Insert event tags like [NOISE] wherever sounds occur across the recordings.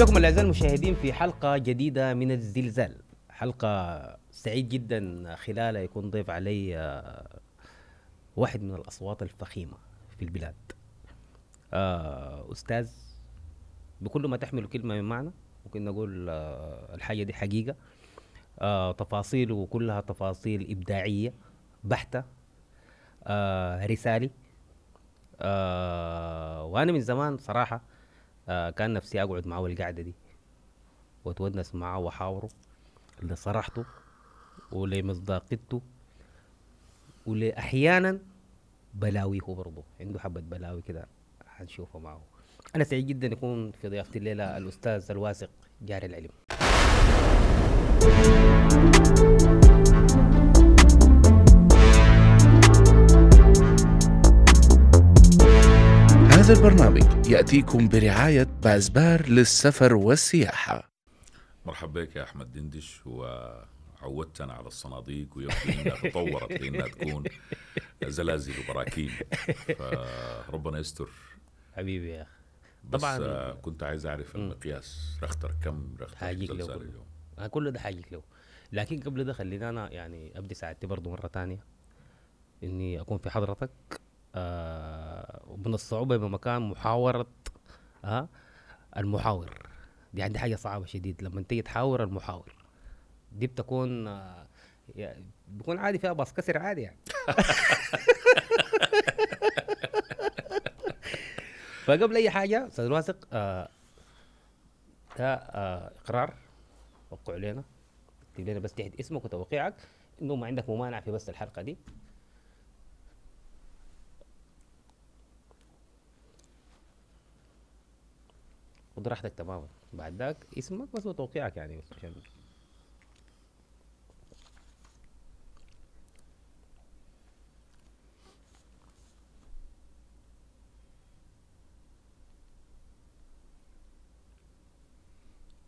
بكم الاعزاء المشاهدين في حلقه جديده من الزلزال حلقه سعيد جدا خلالها يكون ضيف علي آه، واحد من الاصوات الفخيمه في البلاد آه، استاذ بكل ما تحمل كلمه من معنى ممكن نقول آه، الحاجه دي حقيقه تفاصيله كلها تفاصيل ابداعيه بحته رسالي وانا من زمان صراحه آه كان نفسي اقعد معاه القعده دي واتونس معاه واحاوره لصراحته ولمصداقيته ولاحيانا بلاويه برضو عنده حبه بلاوي كده هنشوفه معه انا سعيد جدا يكون في ضيافتي الليله الاستاذ الواثق جاري العلم هذا البرنامج يأتيكم برعاية بازبار للسفر والسياحة مرحبا بك يا أحمد دندش وعودتنا على الصناديق ويبدو أنها تطورت لأنها تكون زلازل وبراكين فربنا يستر حبيبي يا أخي طبعا بس كنت عايز أعرف المقياس رختر كم رختر حاجيك له اليوم آه، كل ده حاجيك له لكن قبل ده خليني أنا يعني أبدي سعادتي برضه مرة ثانية إني أكون في حضرتك آه، ومن الصعوبه بمكان محاوره آه، المحاور دي عندي حاجه صعبه شديد لما تيجي تحاور المحاور دي بتكون آه، يعني بكون عادي فيها باص كسر عادي يعني [LAUGHS] فقبل اي حاجه استاذ الواثق ده آه اقرار وقعوا لنا اكتب لنا بس تحت اسمك وتوقيعك انه ما عندك ممانعه في بس الحلقه دي خد راحتك تماما بعد ذاك اسمك بس وتوقيعك يعني عشان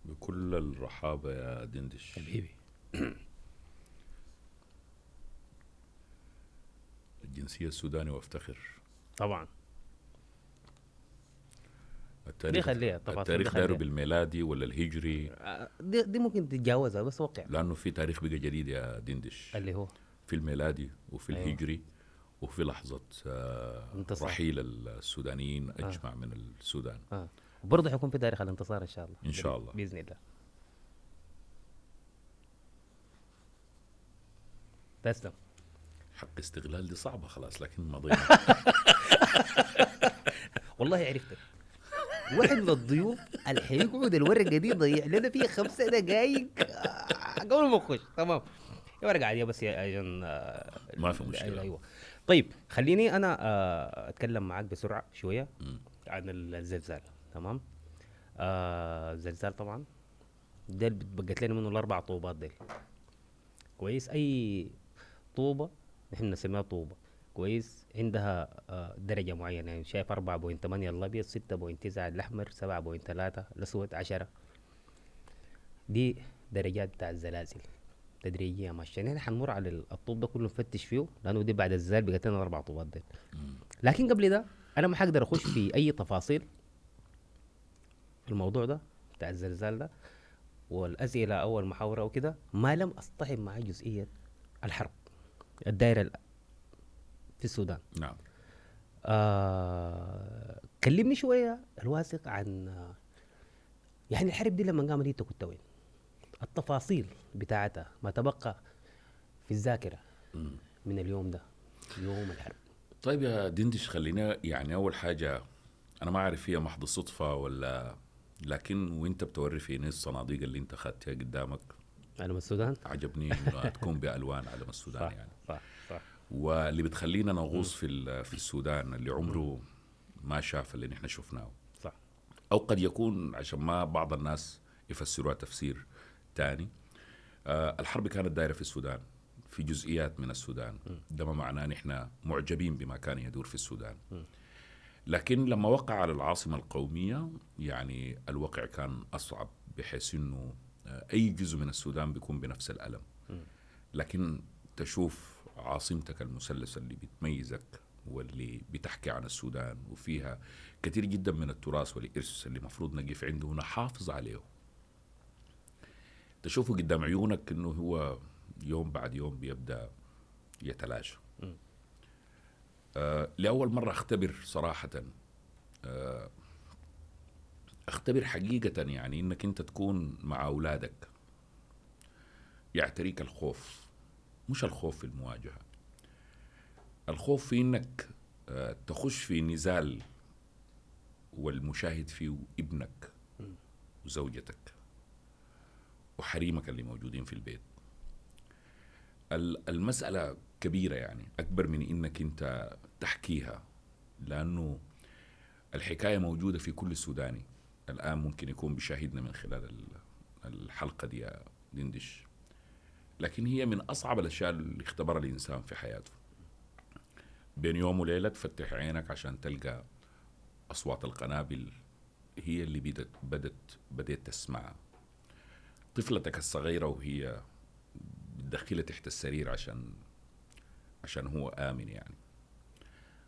بكل الرحابة يا دندش حبيبي الجنسية السوداني وافتخر طبعا التاريخ خليها التاريخ دايره بالميلادي ولا الهجري دي, دي ممكن تتجاوزها بس وقع لانه في تاريخ بقى جديد يا دندش اللي هو في الميلادي وفي أيوه. الهجري وفي لحظة آه رحيل السودانيين آه. أجمع آه. من السودان آه. برضه حيكون في تاريخ الانتصار إن شاء الله إن شاء الله بإذن الله تسلم حق استغلال دي صعبة خلاص لكن ماضينا [LAUGHS] والله عرفتك واحد من الضيوف الحيقعد هيقعد الورقه دي ضيع لنا فيها خمسة دقايق آه، قبل ما نخش تمام ورقه عاديه بس عشان آه، ما في مشكله ايوه طيب خليني انا آه، اتكلم معاك بسرعه شويه عن الزلزال تمام الزلزال طبعا ده اللي بقت لنا منه الاربع طوبات دي كويس اي طوبه نحن نسميها طوبه كويس عندها آه، درجة معينة يعني شايف 4.8 الأبيض 6.9 الأحمر 7.3 الأسود 10 دي درجات بتاع الزلازل تدريجية ماشية يعني احنا نمر على الطوب ده كله نفتش فيه لأنه دي بعد الزلزال بقت لنا أربع طوبات دي لكن قبل ده أنا ما حقدر أخش في أي تفاصيل في الموضوع ده بتاع الزلزال ده والأسئلة أو محاورة وكده ما لم أصطحب مع جزئية الحرب الدائرة في السودان نعم آه كلمني شويه الواثق عن آه، يعني الحرب دي لما قامت انت كنت وين؟ التفاصيل بتاعتها ما تبقى في الذاكره من اليوم ده يوم الحرب طيب يا دندش خلينا يعني اول حاجه انا ما اعرف هي محض صدفه ولا لكن وانت بتوري في ناس الصناديق اللي انت خدتها قدامك علم السودان عجبني انه تكون [LAUGHS] بالوان علم السودان صح يعني صح واللي بتخلينا نغوص في في السودان اللي عمره ما شاف اللي نحن شفناه صح او قد يكون عشان ما بعض الناس يفسروها تفسير ثاني آه الحرب كانت دايره في السودان في جزئيات من السودان ده ما معناه نحن معجبين بما كان يدور في السودان لكن لما وقع على العاصمه القوميه يعني الوقع كان اصعب بحيث انه آه، اي جزء من السودان بيكون بنفس الالم لكن تشوف عاصمتك المثلثة اللي بتميزك واللي بتحكي عن السودان وفيها كثير جدا من التراث والإرث اللي المفروض نقف عنده ونحافظ عليه تشوفه قدام عيونك انه هو يوم بعد يوم بيبدا يتلاشى آه لاول مره اختبر صراحه آه اختبر حقيقه يعني انك انت تكون مع اولادك يعتريك الخوف مش الخوف في المواجهه الخوف في انك آه، تخش في نزال والمشاهد فيه ابنك وزوجتك وحريمك اللي موجودين في البيت المسألة كبيرة يعني أكبر من إنك أنت تحكيها لأنه الحكاية موجودة في كل سوداني الآن ممكن يكون بيشاهدنا من خلال الحلقة دي دندش لكن هي من أصعب الأشياء اللي اختبرها الإنسان في حياته بين يوم وليلة تفتح عينك عشان تلقى أصوات القنابل هي اللي بدت بدت بديت تسمعها طفلتك الصغيرة وهي بتدخلها تحت السرير عشان عشان هو آمن يعني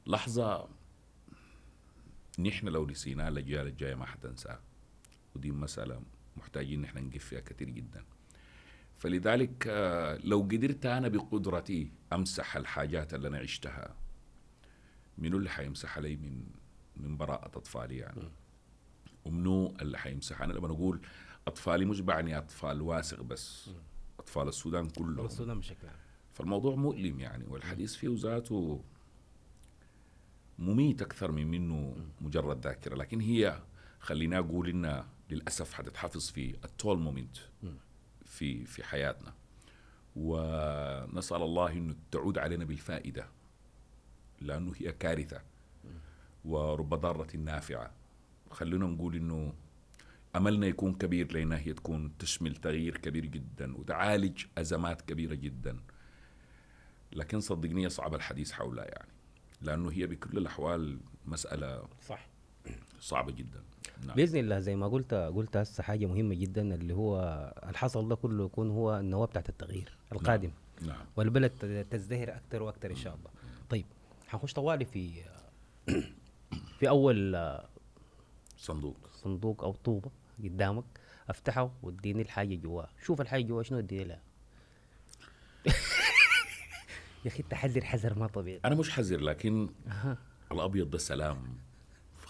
لحظة نحن لو نسيناها الأجيال الجاية ما حتنساها ودي مسألة محتاجين نحن نقف فيها كثير جداً فلذلك آه، لو قدرت انا بقدرتي امسح الحاجات اللي انا عشتها منو اللي حيمسح علي من من براءة اطفالي يعني ومنو اللي حيمسح انا لما اقول اطفالي مش بعني اطفال واسغ بس اطفال السودان كلهم السودان بشكل عام فالموضوع مؤلم يعني والحديث فيه ذاته مميت اكثر من منه مجرد ذاكره لكن هي خلينا اقول انها للاسف حتتحفظ في التول مومنت في في حياتنا ونسال الله انه تعود علينا بالفائده لانه هي كارثه ورب ضاره نافعه خلينا نقول انه املنا يكون كبير لانها هي تكون تشمل تغيير كبير جدا وتعالج ازمات كبيره جدا لكن صدقني صعب الحديث حولها يعني لانه هي بكل الاحوال مساله صح صعبه جدا نعم. باذن الله زي ما قلت قلت هسه حاجه مهمه جدا اللي هو الحصل ده كله يكون هو النواه بتاعت التغيير القادم نعم. نعم. والبلد تزدهر اكثر واكثر ان شاء الله نعم. نعم. طيب حنخش طوالي في [CLEARS THROAT] في اول صندوق صندوق او طوبه قدامك افتحه واديني الحاجه جواه شوف الحاجه جواه شنو اديني لها [LAUGHS] يا اخي انت حذر حذر ما طبيعي انا مش حذر لكن أه. الابيض ده سلام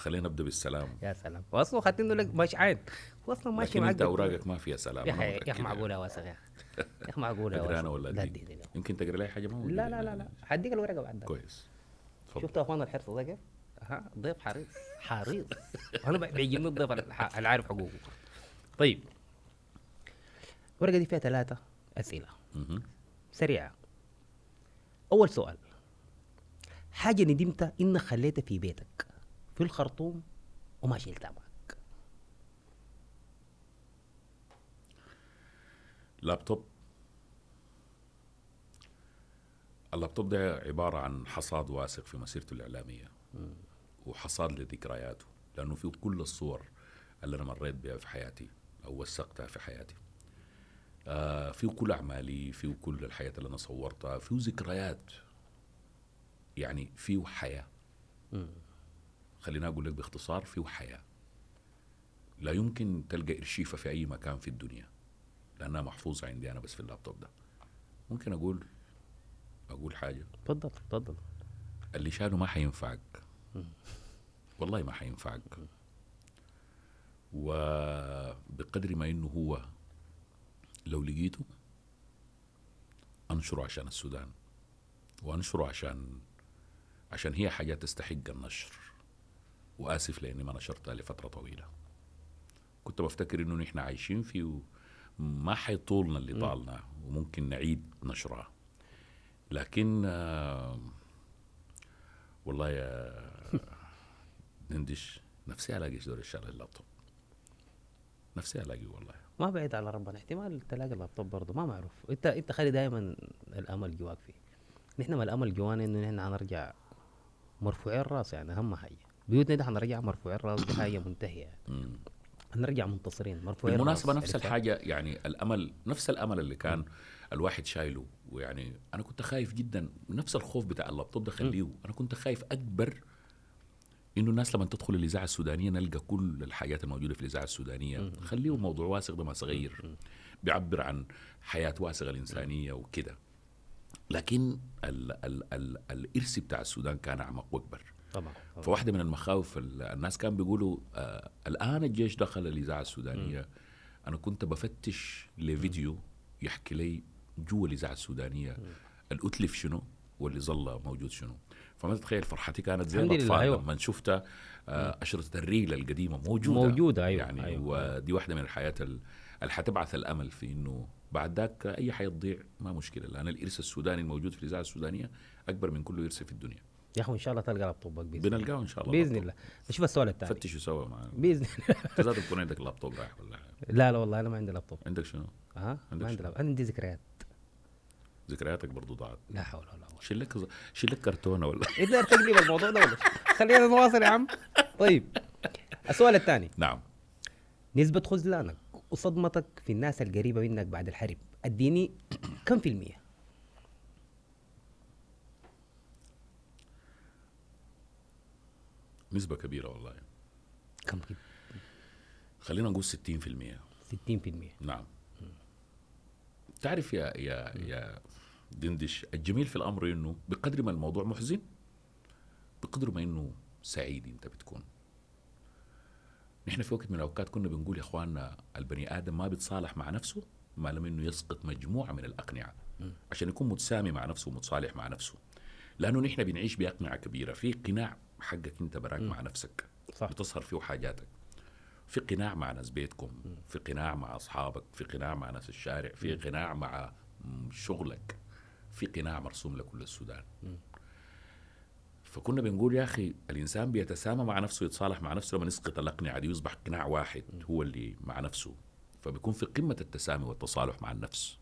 خلينا نبدا بالسلام يا سلام واصله خاتين لك مش عاد واصلا ماشي معاك انت اوراقك ما فيها سلام يا اخي معقوله يعني. يا اخي يا اخي معقوله يا [LAUGHS] انا ولا دي يمكن تقرا لي حاجه ما لا لا لا لا هديك الورقه بعد كويس شفتوا يا اخوان الحرص ده كيف؟ ها ضيف حريص حريص انا بيجيني الضيف اللي عارف حقوقه طيب الورقه دي فيها ثلاثه اسئله سريعه اول سؤال حاجه ندمت انك خليتها في بيتك في الخرطوم وما شلتها معك لابتوب اللابتوب ده عبارة عن حصاد واثق في مسيرته الإعلامية م. وحصاد لذكرياته لأنه فيه كل الصور اللي أنا مريت بها في حياتي أو وثقتها في حياتي آه فيه كل أعمالي فيه كل الحياة اللي أنا صورتها فيه ذكريات يعني فيه حياة م. خليني اقول لك باختصار فيه حياه لا يمكن تلقى ارشيفه في اي مكان في الدنيا لانها محفوظه عندي انا بس في اللابتوب ده ممكن اقول اقول حاجه تفضل تفضل اللي شاله ما حينفعك والله ما حينفعك وبقدر ما انه هو لو لقيته انشره عشان السودان وانشره عشان عشان هي حاجات تستحق النشر واسف لاني ما نشرتها لفتره طويله كنت بفتكر انه نحن عايشين فيه ما حيطولنا اللي طالنا وممكن نعيد نشرها لكن آه، والله يا آه، [LAUGHS] نندش نفسي الاقي دور الشغله اللابتوب نفسي الاقي والله ما بعيد على ربنا احتمال تلاقي اللابتوب برضه ما معروف انت انت خلي دائما الامل جواك فيه نحن ما الامل جوانا انه نحن نرجع مرفوعين الراس يعني اهم حاجه بيوتنا دي حنرجع مرفوع الراس دي حاجه منتهيه حنرجع منتصرين مرفوعين بالمناسبه نفس الحاجه يعني الامل نفس الامل اللي كان الواحد شايله ويعني انا كنت خايف جدا نفس الخوف بتاع اللابتوب ده خليه انا كنت خايف اكبر انه الناس لما تدخل الاذاعه السودانيه نلقى كل الحاجات الموجوده في الاذاعه السودانيه خليه موضوع واسق ده ما صغير بيعبر عن حياه واسغه الانسانيه وكده لكن ال ال ال الارث بتاع السودان كان اعمق واكبر طبعا, فواحده من المخاوف الناس كان بيقولوا آه الان الجيش دخل الاذاعه السودانيه م. انا كنت بفتش لفيديو يحكي لي جوا الاذاعه السودانيه الاتلف شنو واللي ظل موجود شنو فما تتخيل فرحتي كانت زي الاطفال أيوة. لما شفت آه اشرطه الريل القديمه موجوده موجوده ايوه يعني أيوة. ودي واحده من الحياه اللي حتبعث الامل في انه بعد ذاك اي حيضيع ما مشكله لان الارث السوداني الموجود في الاذاعه السودانيه اكبر من كل ارث في الدنيا يا اخوي ان شاء الله تلقى لابتوب باذن بنلقاه ان شاء الله باذن الله نشوف السؤال الثاني فتشوا سوا معنا باذن الله انت تكون عندك لابتوب رايح ولا لا لا والله انا ما عندي لابتوب عندك شنو؟ اه عندك ما عندي لابتوب عندي ذكريات ذكرياتك برضو ضاعت لا حول ولا قوه شيل لك شيل لك كرتونه ولا [LAUGHS] ايه ده الموضوع ده ولا خلينا نواصل يا عم طيب السؤال الثاني نعم نسبة خذلانك وصدمتك في الناس القريبة منك بعد الحرب اديني كم في المية؟ نسبه كبيره والله كم كم خلينا نقول 60% 60% نعم تعرف يا يا يا دندش الجميل في الامر انه بقدر ما الموضوع محزن بقدر ما انه سعيد انت بتكون نحن في وقت من الاوقات كنا بنقول يا اخواننا البني ادم ما بيتصالح مع نفسه ما لم انه يسقط مجموعه من الاقنعه عشان يكون متسامي مع نفسه ومتصالح مع نفسه لانه نحن بنعيش باقنعه كبيره في قناع حقك انت براك مع نفسك صح. بتسهر فيه حاجاتك في قناع مع ناس بيتكم في قناع مع اصحابك في قناع مع ناس الشارع في قناع مع شغلك في قناع مرسوم لكل السودان فكنا بنقول يا اخي الانسان بيتسامى مع نفسه يتصالح مع نفسه لما يسقط الاقنعه دي يصبح قناع واحد هو اللي مع نفسه فبيكون في قمه التسامي والتصالح مع النفس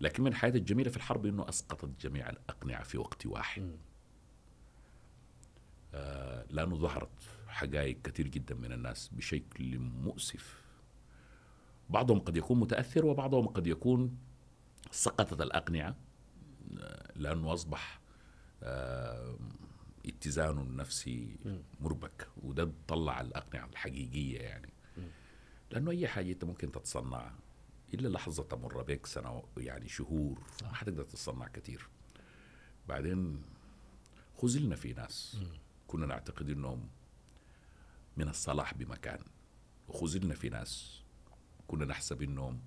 لكن من الحياه الجميله في الحرب انه اسقطت جميع الاقنعه في وقت واحد آه، لأنه ظهرت حقائق كثير جدا من الناس بشكل مؤسف بعضهم قد يكون متأثر وبعضهم قد يكون سقطت الأقنعة آه، لأنه أصبح آه، اتزانه النفسي مربك وده طلع الأقنعة الحقيقية يعني لأنه أي حاجة أنت ممكن تتصنع إلا لحظة تمر بك سنة يعني شهور ما حتقدر تتصنع كثير بعدين خزلنا في ناس كنا نعتقد انهم من الصلاح بمكان وخذلنا في ناس كنا نحسب انهم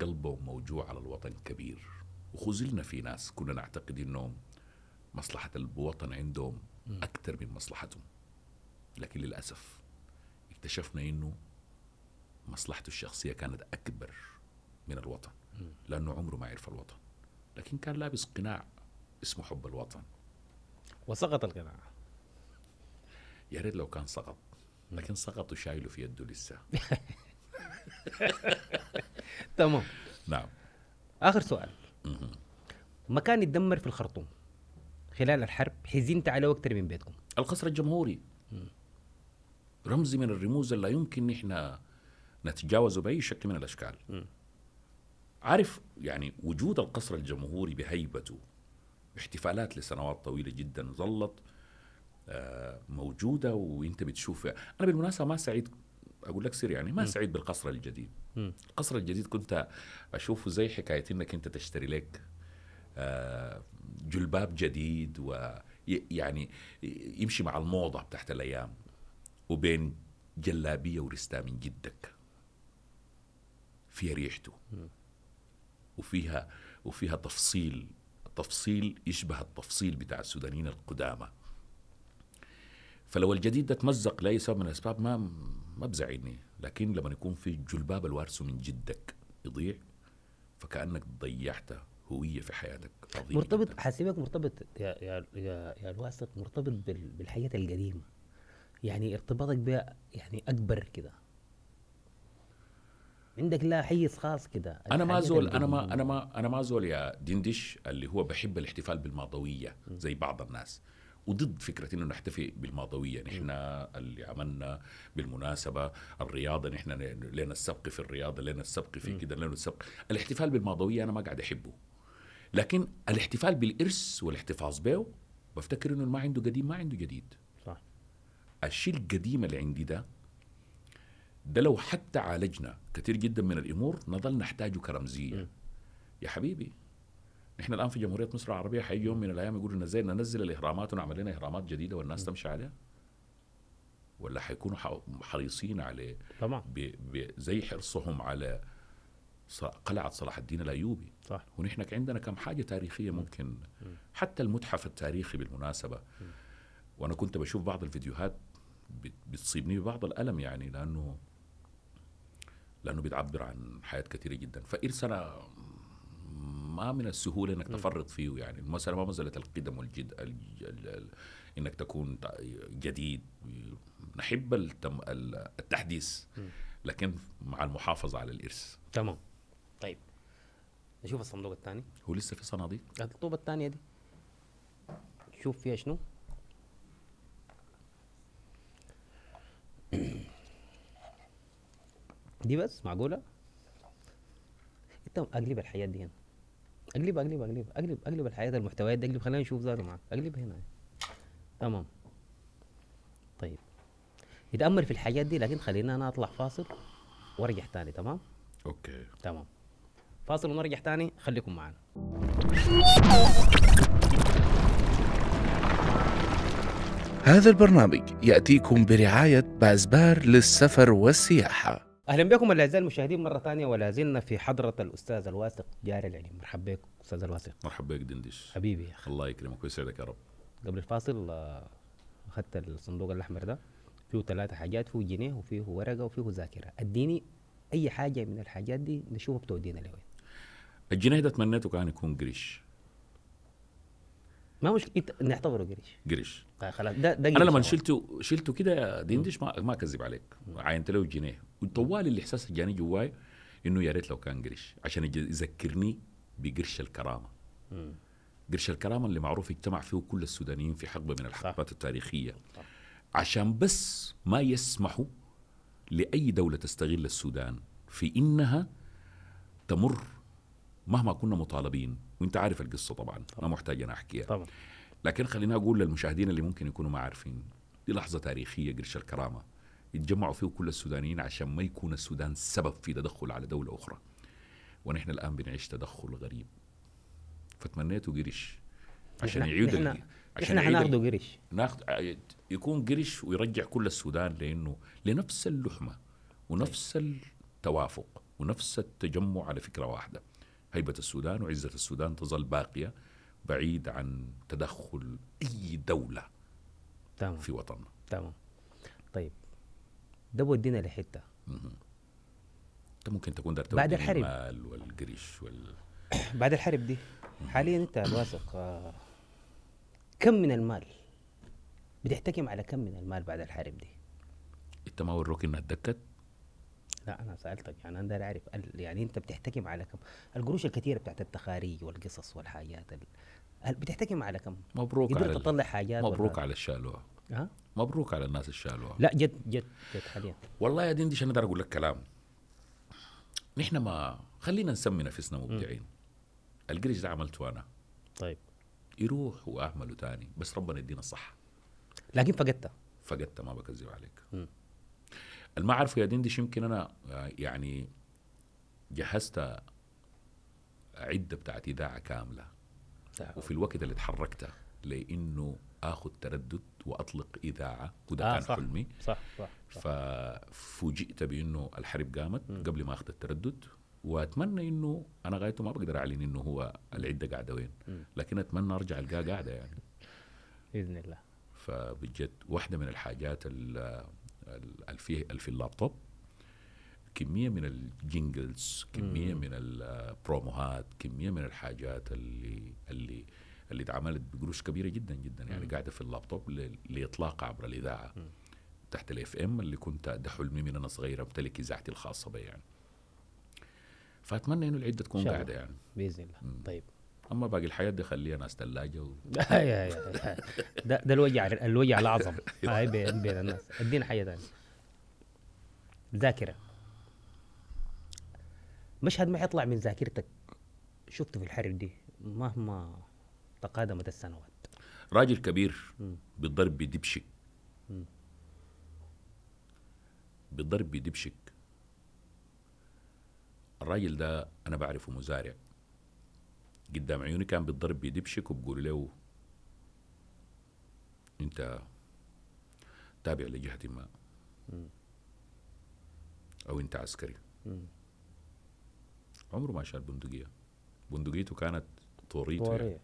قلبهم موجوع على الوطن كبير وخذلنا في ناس كنا نعتقد انهم مصلحة الوطن عندهم أكثر من مصلحتهم لكن للأسف اكتشفنا انه مصلحته الشخصية كانت أكبر من الوطن لأنه عمره ما عرف الوطن لكن كان لابس قناع اسمه حب الوطن وسقط القناع يا ريت لو كان سقط لكن سقط وشايله في يده لسه [LAUGHS] تمام نعم اخر سؤال مكان يدمر في الخرطوم خلال الحرب حزنت عليه اكثر من بيتكم القصر الجمهوري رمز من الرموز اللي لا يمكن نحن نتجاوزه باي شكل من الاشكال عارف يعني وجود القصر الجمهوري بهيبته باحتفالات لسنوات طويله جدا ظلت آه، موجوده وانت بتشوفها انا بالمناسبه ما سعيد اقول لك سر يعني ما م. سعيد بالقصر الجديد م. القصر الجديد كنت اشوفه زي حكايه انك انت تشتري لك آه، جلباب جديد ويعني يمشي مع الموضه بتاعت الايام وبين جلابيه ورستا من جدك فيها ريحته وفيها وفيها تفصيل تفصيل يشبه التفصيل بتاع السودانيين القدامى فلو الجديد ده تمزق لاي سبب من الاسباب ما ما بزعلني لكن لما يكون في جلباب الوارث من جدك يضيع فكانك ضيعت هويه في حياتك مرتبط حاسبك مرتبط يا يا يا, يا الواثق مرتبط بالحياه القديمه يعني ارتباطك بها يعني اكبر كده عندك لا حيز خاص كده انا ما زول انا ما انا ما انا ما زول يا دندش اللي هو بحب الاحتفال بالماضويه زي بعض الناس وضد فكره انه نحتفي بالماضويه نحن اللي عملنا بالمناسبه الرياضه نحن لنا السبق في الرياضه لنا السبق في كده لنا السبق الاحتفال بالماضويه انا ما قاعد احبه لكن الاحتفال بالارث والاحتفاظ به بفتكر انه ما عنده قديم ما عنده جديد صح الشيء القديم اللي عندي ده ده لو حتى عالجنا كثير جدا من الامور نظل نحتاجه كرمزيه م. يا حبيبي نحن الان في جمهوريه مصر العربيه حي يوم من الايام يقولوا ازاي ننزل الاهرامات ونعمل لنا اهرامات جديده والناس تمشي عليها ولا حيكونوا حريصين عليه طبعا بي بي زي حرصهم على قلعه صلاح الدين الايوبي صح ونحن عندنا كم حاجه تاريخيه ممكن م. حتى المتحف التاريخي بالمناسبه م. وانا كنت بشوف بعض الفيديوهات بتصيبني ببعض الالم يعني لانه لانه بتعبر عن حياه كثيره جدا فارسل ما من السهوله انك تفرط فيه يعني المساله ما مساله القدم والجد ال ال انك تكون جديد نحب التم التحديث لكن مع المحافظه على الارث تمام طيب نشوف الصندوق الثاني هو لسه في صناديق الطوبه الثانيه دي شوف فيها شنو دي بس معقوله انت اقلب الحياه دي هنا اقلب اقلب اقلب اقلب اقلب الحياه المحتويات دي اقلب خلينا نشوف ذاته معك اقلب هنا تمام طيب يتامل في الحاجات دي لكن خلينا انا اطلع فاصل وارجع تاني تمام اوكي تمام فاصل ونرجع تاني خليكم معنا هذا البرنامج ياتيكم برعايه بازبار للسفر والسياحه اهلا بكم الاعزاء المشاهدين مره ثانيه ولا زلنا في حضره الاستاذ الواثق جاري العلم مرحبا بك استاذ الواثق مرحبا بك دندش حبيبي يا اخي الله يكرمك ويسعدك يا رب قبل الفاصل آه، اخذت الصندوق الاحمر ده فيه ثلاثة حاجات فيه جنيه وفيه ورقه وفيه ذاكره اديني اي حاجه من الحاجات دي نشوفها بتودينا لوين الجنيه ده تمنيته كان يكون قريش ما مشكله نعتبره قريش قريش آه، خلاص ده, ده انا لما شلته شلته كده دندش ما ما اكذب عليك عينت له جنيه وطوال الاحساس اللي جاني جواي انه يا ريت لو كان قرش عشان يذكرني بقرش الكرامه قرش الكرامه اللي معروف اجتمع فيه كل السودانيين في حقبه من الحقبات التاريخيه صح. عشان بس ما يسمحوا لاي دوله تستغل السودان في انها تمر مهما كنا مطالبين وانت عارف القصه طبعا, طبعا. ما محتاج انا احكيها طبعا لكن خليني اقول للمشاهدين اللي ممكن يكونوا ما عارفين دي لحظه تاريخيه قرش الكرامه يتجمعوا فيه كل السودانيين عشان ما يكون السودان سبب في تدخل على دولة أخرى ونحن الآن بنعيش تدخل غريب فتمنيته قرش عشان نحن يعيد إحنا عشان احنا ناخذ قرش ناخد يكون قرش ويرجع كل السودان لأنه لنفس اللحمة ونفس طيب. التوافق ونفس التجمع على فكرة واحدة هيبة السودان وعزة السودان تظل باقية بعيد عن تدخل أي دولة تمام في وطننا تمام طيب ده بودينا لحته انت ممكن تكون ده بعد الحرب والجريش وال... [CLEARS THROAT] بعد الحرب دي حاليا انت واثق آه، كم من المال بتحتكم على كم من المال بعد الحرب دي انت ما وروك انها اتدكت لا انا سالتك يعني انا اعرف يعني انت بتحتكم على كم القروش الكثيره بتاعت التخاريج والقصص والحاجات ال... بتحتكم على كم مبروك على تطلع حاجات مبروك على الشالوه أه؟ مبروك على الناس اللي شالوها لا جد جد جد حاليا والله يا دندش انا اقول لك كلام نحن ما خلينا نسمي نفسنا مبدعين القرش ده عملته انا طيب يروح واعمله تاني بس ربنا يدينا الصح لكن فقدته فقدته ما بكذب عليك ما اعرف يا دندش يمكن انا آه، يعني جهزت عده بتاعت اذاعه كامله وفي الوقت اللي تحركته لانه اخذ تردد واطلق اذاعه وده آه كان صح حلمي صح صح, صح ففوجئت بانه الحرب قامت م. قبل ما اخذ التردد واتمنى انه انا غايته ما بقدر اعلن انه هو العده قاعده وين لكن اتمنى ارجع القاه قاعده يعني [LAUGHS] باذن الله فبجد واحده من الحاجات اللي في اللابتوب كميه من الجينجلز كميه مم. من البروموهات آه، كميه من الحاجات اللي اللي اللي اتعملت بقروش كبيره جدا جدا يعني قاعده في اللابتوب لاطلاق عبر الاذاعه تحت الاف ام اللي كنت ده حلمي من انا صغير امتلك اذاعتي الخاصه بي يعني فاتمنى انه العده تكون قاعده يعني باذن الله مم. طيب اما باقي الحياه دي خليها ناس ثلاجه و... [LAUGHS] ده ده الوجع الوجع الاعظم [LAUGHS] هاي بين بين الناس ادينا حاجه ثانيه ذاكره مشهد ما يطلع من ذاكرتك شفته في الحرب دي مهما تقادمت السنوات راجل كبير بالضرب بدبشك بالضرب بدبشك الراجل ده انا بعرفه مزارع قدام عيوني كان بالضرب بدبشك وبقول له انت تابع لجهة ما او انت عسكري عمره ما شال بندقية بندقيته كانت طوريته طورية. يعني.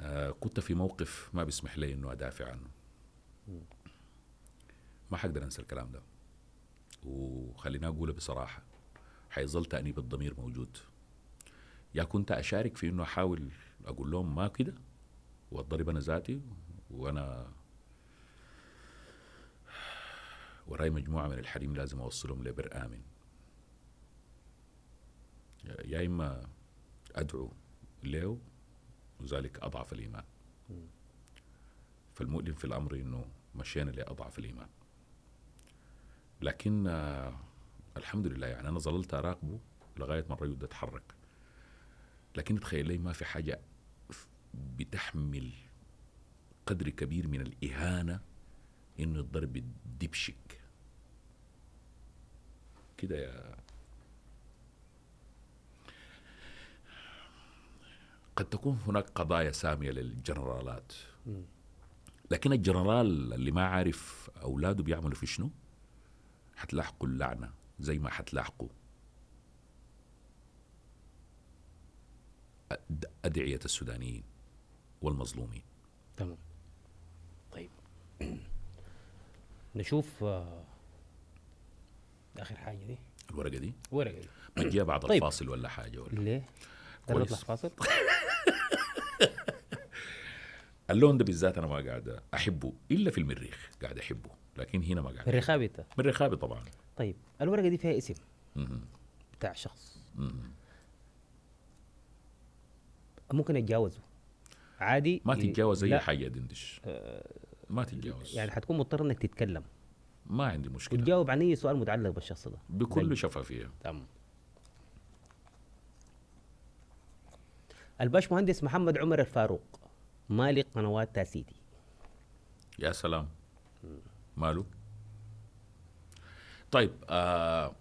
آه كنت في موقف ما بيسمح لي انه ادافع عنه ما حقدر انسى الكلام ده وخليني اقوله بصراحه حيظل تانيب الضمير موجود يا كنت اشارك في انه احاول اقول لهم ما كده واضرب انا ذاتي وانا وراي مجموعه من الحريم لازم اوصلهم لبر امن يا اما ادعو لو وذلك أضعف الإيمان فالمؤلم في الأمر أنه مشينا لأضعف الإيمان لكن آه، الحمد لله يعني أنا ظللت أراقبه لغاية ما الرجل يتحرك لكن تخيل لي ما في حاجة بتحمل قدر كبير من الإهانة إنه الضرب الدبشك كده يا قد تكون هناك قضايا ساميه للجنرالات لكن الجنرال اللي ما عارف اولاده بيعملوا في شنو حتلاحقوا اللعنه زي ما حتلاحقوا ادعيه السودانيين والمظلومين تمام طيب نشوف آه، اخر حاجه دي الورقه دي الورقه دي ما بعد طيب. الفاصل ولا حاجه ولا ليه فاصل [LAUGHS] اللون ده بالذات انا ما قاعد احبه الا في المريخ قاعد احبه لكن هنا ما قاعد من مريخابي انت رخابي طبعا طيب الورقه دي فيها اسم بتاع شخص ممكن اتجاوزه عادي ما تتجاوز اي حاجه دندش آه، ما تتجاوز يعني حتكون مضطر انك تتكلم ما عندي مشكله وتجاوب عن اي سؤال متعلق بالشخص ده بكل شفافيه تمام الباشمهندس محمد عمر الفاروق مالك قنوات تاسيدي يا سلام ماله طيب آه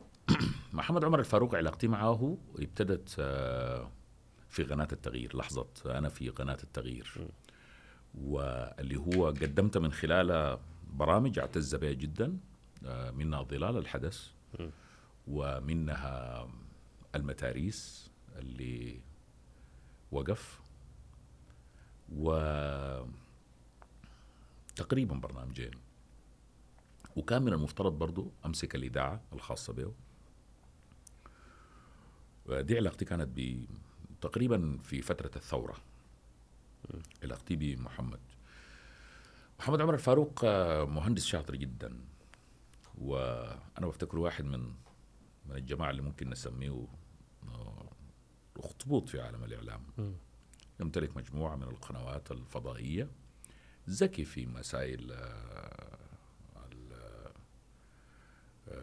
[CLEARS THROAT] محمد عمر الفاروق علاقتي معه ابتدت آه في قناة التغيير لحظة أنا في قناة التغيير واللي هو قدمت من خلال برامج اعتز بها جدا آه، منها ظلال الحدث ومنها المتاريس اللي وقف و تقريبا برنامجين وكان من المفترض برضو امسك الاذاعه الخاصه به دي علاقتي كانت ب تقريبا في فتره الثوره علاقتي بمحمد محمد عمر الفاروق آه، مهندس شاطر جدا وانا بفتكر واحد من من الجماعه اللي ممكن نسميه آه، الاخطبوط في عالم الإعلام يمتلك مجموعة من القنوات الفضائية ذكي في مسائل آه، آه،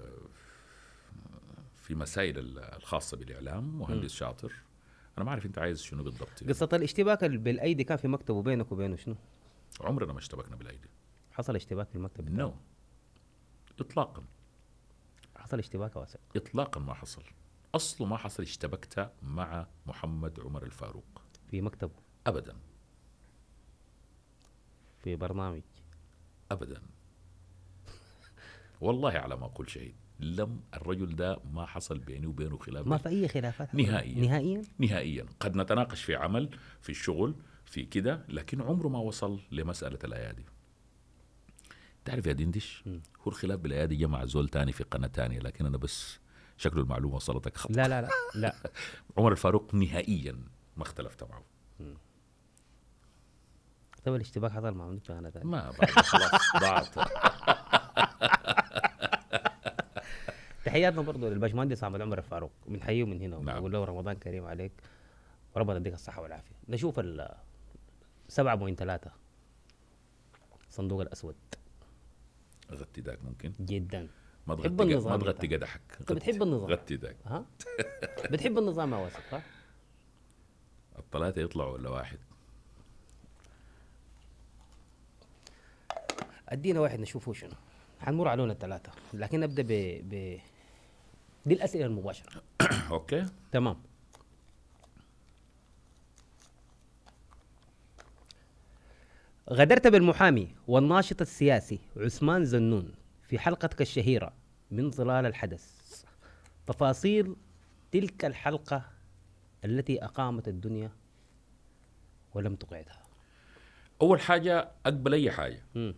في مسائل الخاصة بالإعلام مهندس شاطر أنا ما أعرف أنت عايز شنو بالضبط يعني. قصة الاشتباك بالأيدي كان في مكتبه بينك وبينه شنو؟ عمرنا ما اشتبكنا بالأيدي حصل اشتباك في المكتب نو no. إطلاقا حصل اشتباك واسع إطلاقا ما حصل اصله ما حصل اشتبكت مع محمد عمر الفاروق في مكتبه ابدا في برنامج ابدا والله على ما اقول شهيد لم الرجل ده ما حصل بيني وبينه خلاف ما في اي خلافات نهائيا نهائيا نهائيا قد نتناقش في عمل في الشغل في كده لكن عمره ما وصل لمساله الايادي تعرف يا دندش هو الخلاف بالايادي جمع زول تاني في قناه تانية لكن انا بس شكل المعلومه وصلتك خطأ لا لا لا لا [LAUGHS] عمر الفاروق نهائيا ما اختلفت معه طيب الاشتباك حصل مع منك انا ما بعد خلاص ضاعت [LAUGHS] تحياتنا برضه للباشمهندس عبد عمر الفاروق بنحييه من هنا ونقول نعم. له رمضان كريم عليك وربنا يديك الصحه والعافيه نشوف ال 7.3 صندوق الاسود أغطي ذاك ممكن جدا ما تغطي ما تغطي قدحك انت بتحب النظام غطي ذاك ها بتحب النظام يا واسف صح؟ الثلاثه يطلعوا ولا واحد ادينا واحد نشوفه شنو حنمر علونا الثلاثه لكن نبدا ب ب دي الاسئله المباشره [COUGHS] اوكي تمام غدرت بالمحامي والناشط السياسي عثمان زنون في حلقتك الشهيرة من ظلال الحدث تفاصيل تلك الحلقة التي أقامت الدنيا ولم تقعدها أول حاجة أقبل أي حاجة م.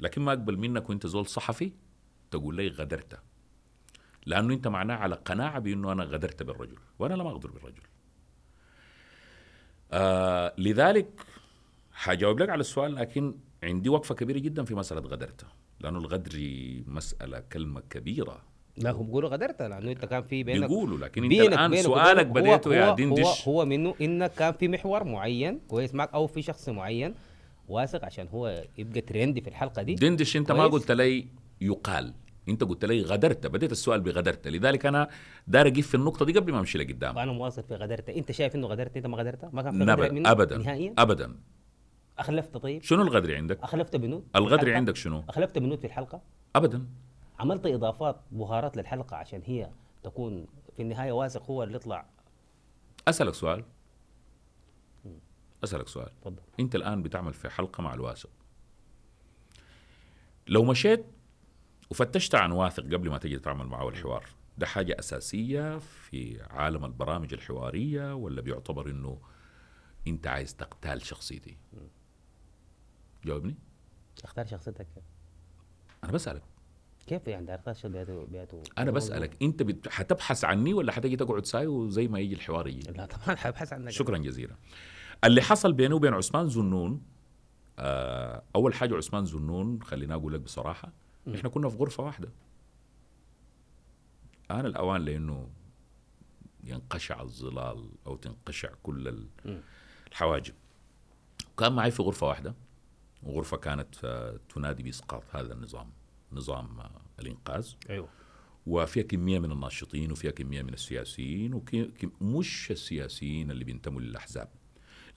لكن ما أقبل منك وأنت زول صحفي تقول لي غدرت لأنه أنت معناه على قناعة بأنه أنا غدرت بالرجل وأنا لم أغدر بالرجل آه لذلك حاجاوب لك على السؤال لكن عندي وقفة كبيرة جدا في مسألة غدرته لانه الغدر مساله كلمه كبيره لا هم بيقولوا غدرت لانه انت كان في بينك بيقولوا لكن انت الان بينك سؤالك بديته يا دندش هو, هو منه انك كان في محور معين كويس معك او في شخص معين واثق عشان هو يبقى ترندي في الحلقه دي دندش انت كويس. ما قلت لي يقال انت قلت لي غدرت بديت السؤال بغدرت لذلك انا داير اجيب في النقطه دي قبل ما امشي لقدام طيب، انا مواصل في غدرت انت شايف انه غدرت انت ما غدرت ما كان في لا نعم، ابدا نهائيا ابدا اخلفت طيب شنو الغدري عندك؟ اخلفت بنود الغدري عندك شنو؟ اخلفت بنود في الحلقه؟ ابدا عملت اضافات بهارات للحلقه عشان هي تكون في النهايه واثق هو اللي يطلع اسالك سؤال اسالك سؤال فضل. انت الان بتعمل في حلقه مع الواثق لو مشيت وفتشت عن واثق قبل ما تجي تتعامل معه الحوار ده حاجة أساسية في عالم البرامج الحوارية ولا بيعتبر إنه أنت عايز تقتال شخصيتي؟ جاوبني اختار شخصيتك انا بسالك كيف يعني اختار شخصيته بيتو انا بسالك انت بت... حتبحث عني ولا حتجي تقعد ساي وزي ما يجي الحوار يجي لا طبعا حبحث عنك شكرا جزيلا اللي حصل بيني وبين عثمان زنون آه اول حاجه عثمان زنون خلينا اقول لك بصراحه م. احنا كنا في غرفه واحده آن الأوان لأنه ينقشع الظلال أو تنقشع كل الحواجب كان معي في غرفة واحدة غرفة كانت آه، تنادي بإسقاط هذا النظام نظام آه، الإنقاذ أيوة وفيها كمية من الناشطين وفيها كمية من السياسيين ومش السياسيين اللي بينتموا للأحزاب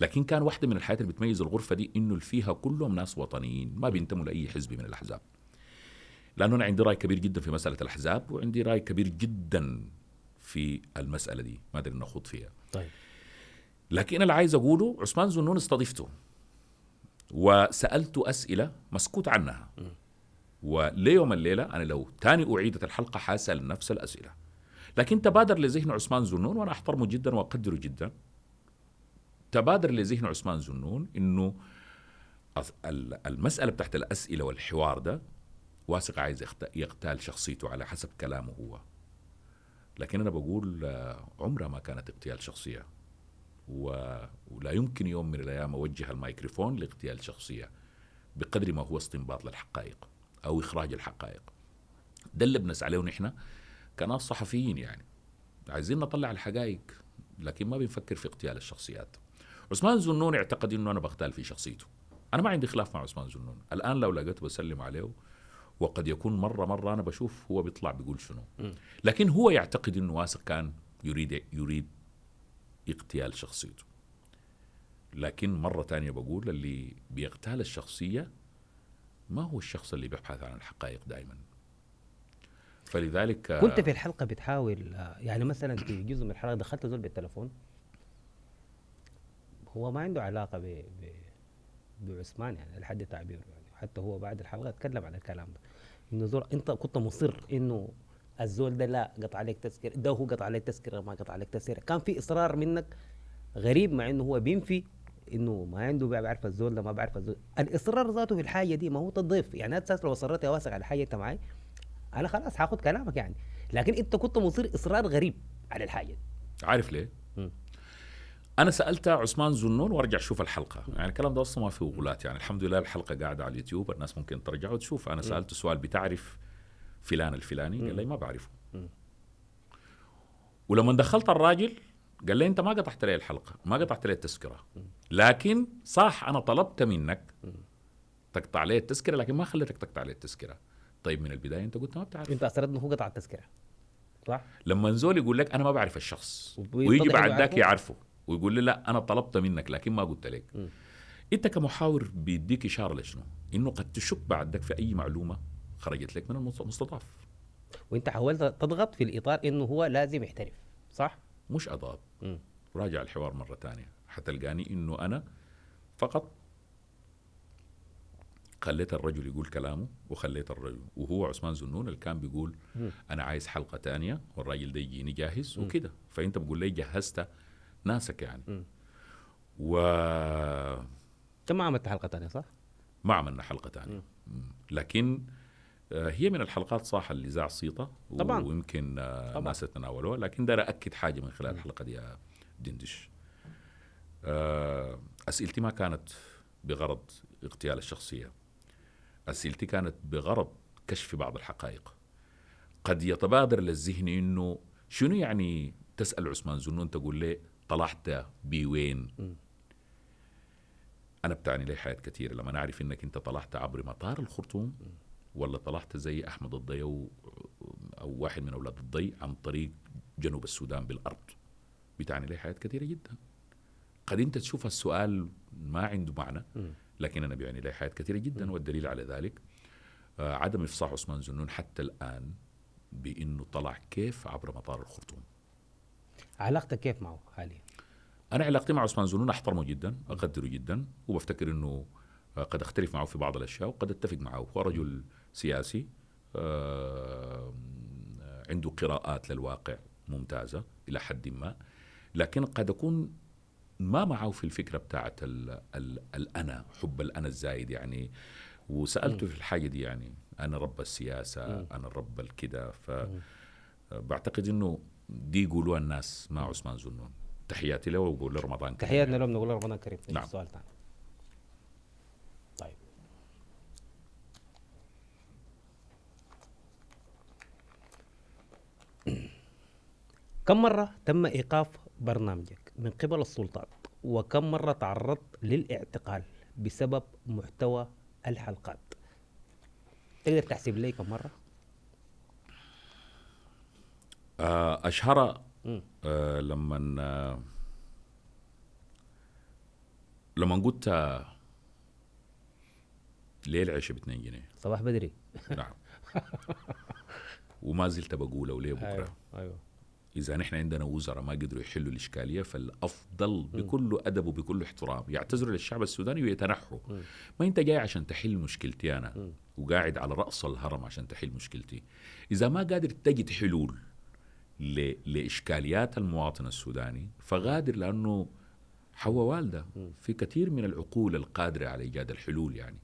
لكن كان واحدة من الحاجات اللي بتميز الغرفة دي إنه فيها كلهم ناس وطنيين ما بينتموا لأي حزب من الأحزاب لأنه أنا عندي رأي كبير جدا في مسألة الأحزاب وعندي رأي كبير جدا في المسألة دي ما أدري نخوض فيها طيب لكن اللي عايز أقوله عثمان زنون استضيفته وسالت اسئله مسكوت عنها وليوم الليله انا لو تاني اعيدت الحلقه حاسال نفس الاسئله لكن تبادر لذهن عثمان زنون وانا احترمه جدا واقدره جدا تبادر لذهن عثمان زنون انه المساله بتاعت الاسئله والحوار ده واثق عايز يغتال شخصيته على حسب كلامه هو لكن انا بقول آه، عمرها ما كانت اغتيال شخصيه و... ولا يمكن يوم من الايام اوجه الميكروفون لاغتيال شخصيه بقدر ما هو استنباط للحقائق او اخراج الحقائق ده اللي بنسعى له نحن كناس صحفيين يعني عايزين نطلع الحقائق لكن ما بنفكر في اغتيال الشخصيات عثمان زنون اعتقد انه انا بغتال في شخصيته انا ما عندي خلاف مع عثمان زنون الان لو لقيته بسلم عليه وقد يكون مره مره انا بشوف هو بيطلع بيقول شنو لكن هو يعتقد انه واثق كان يريد يريد اغتيال شخصيته لكن مرة تانية بقول اللي بيغتال الشخصية ما هو الشخص اللي بيبحث عن الحقائق دائما فلذلك آه، كنت في الحلقة بتحاول آه، يعني مثلا في جزء من الحلقة دخلت زول بالتلفون هو ما عنده علاقة ب بعثمان يعني لحد تعبيره يعني حتى هو بعد الحلقة اتكلم عن الكلام ده انه زول انت كنت مصر انه الزول ده لا قطع عليك تذكره ده هو قطع عليك تذكره ما قطع عليك تذكره كان في اصرار منك غريب مع انه هو بينفي انه ما عنده بعرف الزول ده ما بعرف الزول الاصرار ذاته في الحاجه دي ما هو تضيف يعني اساس لو اصررت يا واثق على حاجه انت معي انا خلاص هاخد كلامك يعني لكن انت كنت مصير اصرار غريب على الحاجه دي عارف ليه؟ م. انا سالت عثمان زنون وارجع اشوف الحلقه يعني الكلام ده اصلا ما فيه غلات يعني الحمد لله الحلقه قاعده على اليوتيوب الناس ممكن ترجع وتشوف انا سالته سؤال بتعرف فلان الفلاني قال لي ما بعرفه ولما دخلت الراجل قال لي انت ما قطعت لي الحلقه ما قطعت لي التذكره لكن صح انا طلبت منك تقطع لي التذكره لكن ما خليتك تقطع لي التذكره طيب من البدايه انت قلت ما بتعرف انت اعترضت انه هو قطع التذكره صح لما نزول يقول لك انا ما بعرف الشخص ويجي بعد ذاك يعرفه ويقول لي لا انا طلبت منك لكن ما قلت لك انت كمحاور بيديك اشاره لشنو؟ انه قد تشك بعدك في اي معلومه خرجت لك من المستضعف وانت حاولت تضغط في الاطار انه هو لازم يحترف صح مش اضغط راجع الحوار مره ثانيه حتلقاني انه انا فقط خليت الرجل يقول كلامه وخليت الرجل وهو عثمان زنون اللي كان بيقول م. انا عايز حلقه تانية والراجل ده يجيني جاهز وكده فانت بقول لي جهزت ناسك يعني م. و كم عملت حلقه تانية صح؟ ما عملنا حلقه تانية م. لكن آه، هي من الحلقات صح اللي ذاع الصيطه طبعا ويمكن ما آه، الناس تتناولوها لكن دار اكد حاجه من خلال الحلقه دي يا دندش آه، اسئلتي ما كانت بغرض اغتيال الشخصيه اسئلتي كانت بغرض كشف بعض الحقائق قد يتبادر للذهن انه شنو يعني تسال عثمان زنون تقول لي طلعت بوين انا بتعني لي حياه كثيره لما اعرف انك انت طلعت عبر مطار الخرطوم م. ولا طلعت زي احمد الضي او واحد من اولاد الضي عن طريق جنوب السودان بالارض بتعني لي حياه كثيره جدا قد انت تشوف السؤال ما عنده معنى لكن انا بيعني لي حياه كثيره جدا والدليل على ذلك آه، عدم افصاح عثمان زنون حتى الان بانه طلع كيف عبر مطار الخرطوم علاقتك كيف معه حاليا؟ انا علاقتي مع عثمان زنون احترمه جدا اقدره جدا وبفتكر انه آه، قد اختلف معه في بعض الاشياء وقد اتفق معه هو رجل سياسي عنده قراءات للواقع ممتازة إلى حد ما لكن قد أكون ما معه في الفكرة بتاعة الأنا حب الأنا الزايد يعني وسألته في الحاجة دي يعني أنا رب السياسة م. أنا رب الكده فبعتقد أنه دي يقولوها الناس مع عثمان زنون تحياتي له وبقول رمضان كريم تحياتنا له بنقول رمضان كريم نعم سؤال ثاني كم مرة تم إيقاف برنامجك من قبل السلطات وكم مرة تعرضت للاعتقال بسبب محتوى الحلقات تقدر تحسب لي كم مرة؟ آه، أشهر أشهرها آه لما آه، لما قلت آه، ليل عشاء ب 2 جنيه صباح بدري نعم وما زلت بقوله وليه بكره ايوه, أيوه. اذا نحن عندنا وزراء ما قدروا يحلوا الاشكاليه فالافضل بكل ادب وبكل احترام يعتذروا للشعب السوداني ويتنحوا ما انت جاي عشان تحل مشكلتي انا وقاعد على راس الهرم عشان تحل مشكلتي اذا ما قادر تجد حلول لاشكاليات المواطن السوداني فغادر لانه حوا والده في كثير من العقول القادره على ايجاد الحلول يعني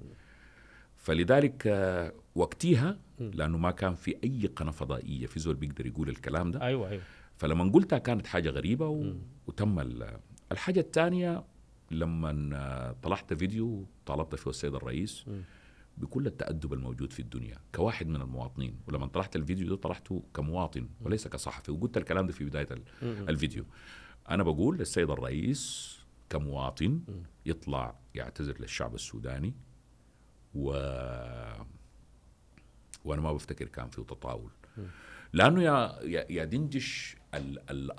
فلذلك آه، وقتها لانه ما كان في اي قناه فضائيه في زول بيقدر يقول الكلام ده ايوه ايوه فلما قلتها كانت حاجه غريبه و... وتم الحاجه الثانيه لما طلعت فيديو طالبت فيه السيد الرئيس بكل التأدب الموجود في الدنيا كواحد من المواطنين ولما طرحت الفيديو ده طرحته كمواطن وليس كصحفي وقلت الكلام ده في بداية الفيديو أنا بقول للسيد الرئيس كمواطن يطلع يعتذر للشعب السوداني و وأنا ما بفتكر كان في تطاول لأنه يا يا دندش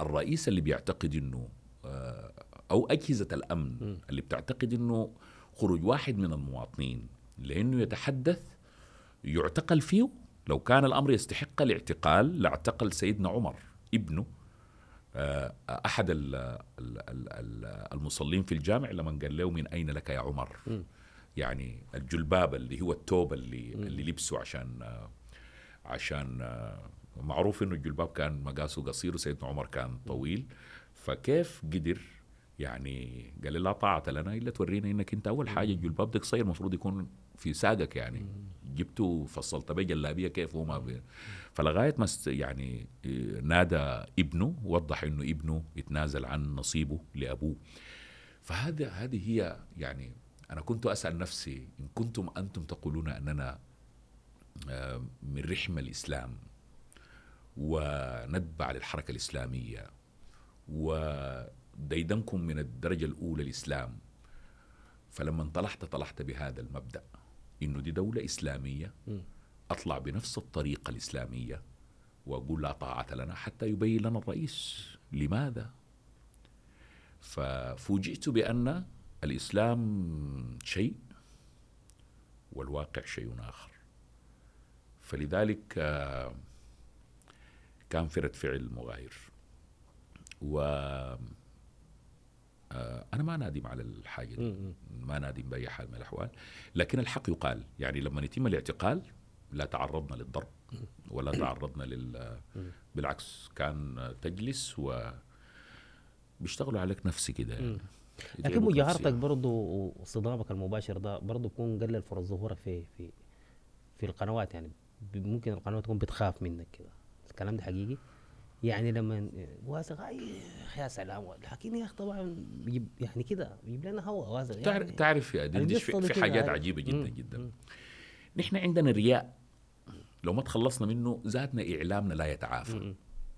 الرئيس اللي بيعتقد انه آه، او اجهزه الامن اللي بتعتقد انه خروج واحد من المواطنين لانه يتحدث يعتقل فيه لو كان الامر يستحق الاعتقال لاعتقل سيدنا عمر ابنه آه، احد المصلين في الجامع لما قال له من اين لك يا عمر م. يعني الجلباب اللي هو التوب اللي, م. اللي لبسه عشان آه، عشان معروف انه الجلباب كان مقاسه قصير وسيدنا عمر كان طويل فكيف قدر يعني قال لا طاعة لنا إلا تورينا إنك أنت أول حاجة الجلباب ده قصير المفروض يكون في ساقك يعني جبته فصلت به جلابية كيف وما فلغاية ما يعني آه، نادى ابنه وضح إنه ابنه يتنازل عن نصيبه لأبوه فهذا هذه هي يعني أنا كنت أسأل نفسي إن كنتم أنتم تقولون أننا آه، من رحم الإسلام ونتبع للحركة الإسلامية وديدنكم من الدرجة الأولى الإسلام فلما انطلحت طلعت بهذا المبدأ إنه دي دولة إسلامية أطلع بنفس الطريقة الإسلامية وأقول لا طاعة لنا حتى يبين لنا الرئيس لماذا ففوجئت بأن الإسلام شيء والواقع شيء آخر فلذلك آه كان في رد فعل مغاير و آه، انا ما نادم على الحاجه دي ما نادم باي حال من الاحوال لكن الحق يقال يعني لما يتم الاعتقال لا تعرضنا للضرب ولا تعرضنا لل بالعكس كان تجلس و بيشتغلوا عليك نفسي كده يعني لكن مجاهرتك برضه واصطدامك المباشر ده برضه بيكون قلل فرص ظهورك في في في القنوات يعني ممكن القنوات تكون بتخاف منك كده الكلام ده حقيقي يعني لما اي يا سلام الحكيم يا اخي طبعا يعني كده يجيب لنا هوا وازغ يعني تعرف يا دي في, في حاجات عجيبه جدا جدا نحن عندنا رياء لو ما تخلصنا منه ذاتنا اعلامنا لا يتعافى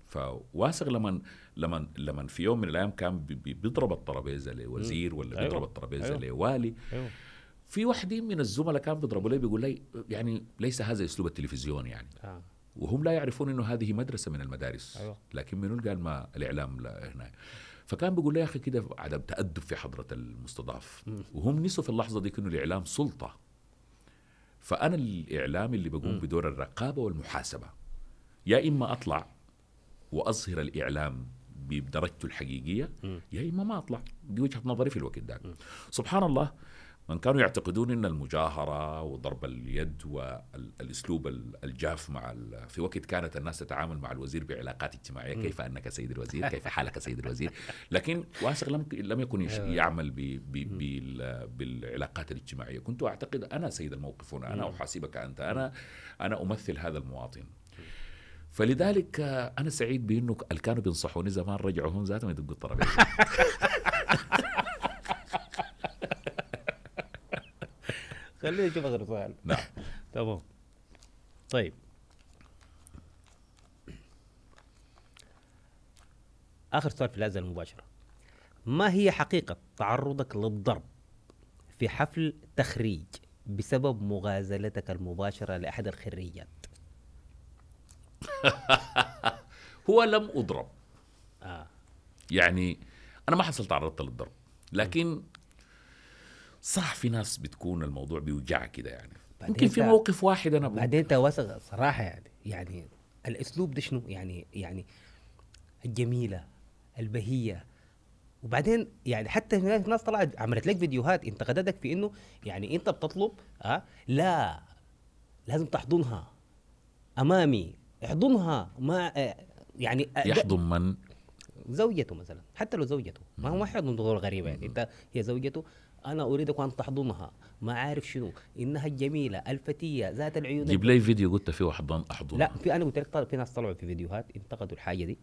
فواثق لما لما لما في يوم من الايام كان بيضرب الترابيزه لوزير ولا أيوة. بيضرب الترابيزه أيوة. لوالي أيوة. في واحد من الزملاء كان بيضربوا لي بيقول لي يعني ليس هذا اسلوب التلفزيون يعني آه. وهم لا يعرفون انه هذه مدرسه من المدارس أيوة. لكن منو قال ما الاعلام لا هنا فكان بيقول لي يا اخي كده عدم تادب في حضره المستضاف م. وهم نسوا في اللحظه دي انه الاعلام سلطه فانا الاعلام اللي بقوم م. بدور الرقابه والمحاسبه يا اما اطلع واظهر الاعلام بدرجته الحقيقيه م. يا اما ما اطلع دي وجهه نظري في الوقت ده سبحان الله من كانوا يعتقدون ان المجاهره وضرب اليد والاسلوب الجاف مع في وقت كانت الناس تتعامل مع الوزير بعلاقات اجتماعيه كيف انك سيد الوزير كيف حالك سيد الوزير لكن واسق لم لم يكن آه. يعمل بي بي بي بالعلاقات الاجتماعيه كنت اعتقد انا سيد الموقف هنا انا احاسبك انت انا انا امثل هذا المواطن فلذلك انا سعيد بانه اللي كانوا بينصحوني زمان رجعوا هم ذاتهم يدقوا الطرابيزه [LAUGHS] خليه اشوف غير سهل نعم [LAUGHS] تمام طيب اخر سؤال في الازمه المباشره ما هي حقيقه تعرضك للضرب في حفل تخريج بسبب مغازلتك المباشره لاحد الخريجات [LAUGHS] هو لم اضرب آه. يعني انا ما حصل تعرضت للضرب لكن صح في ناس بتكون الموضوع بيوجع كده يعني ممكن في موقف واحد انا بعدين انت وثق صراحه يعني يعني الاسلوب ده شنو يعني يعني الجميله البهيه وبعدين يعني حتى هناك ناس طلعت عملت لك فيديوهات انتقدتك في انه يعني انت بتطلب ها آه، لا لازم تحضنها امامي احضنها ما آه، يعني آه، يحضن من؟ زوجته مثلا حتى لو زوجته ما هو ما حيحضن ظهور غريبه يعني انت هي زوجته انا اريدك ان تحضنها ما عارف شنو انها الجميله الفتيه ذات العيون جيب لي فيديو قلت فيه احضن احضن لا في انا قلت لك في ناس طلعوا في فيديوهات انتقدوا الحاجه دي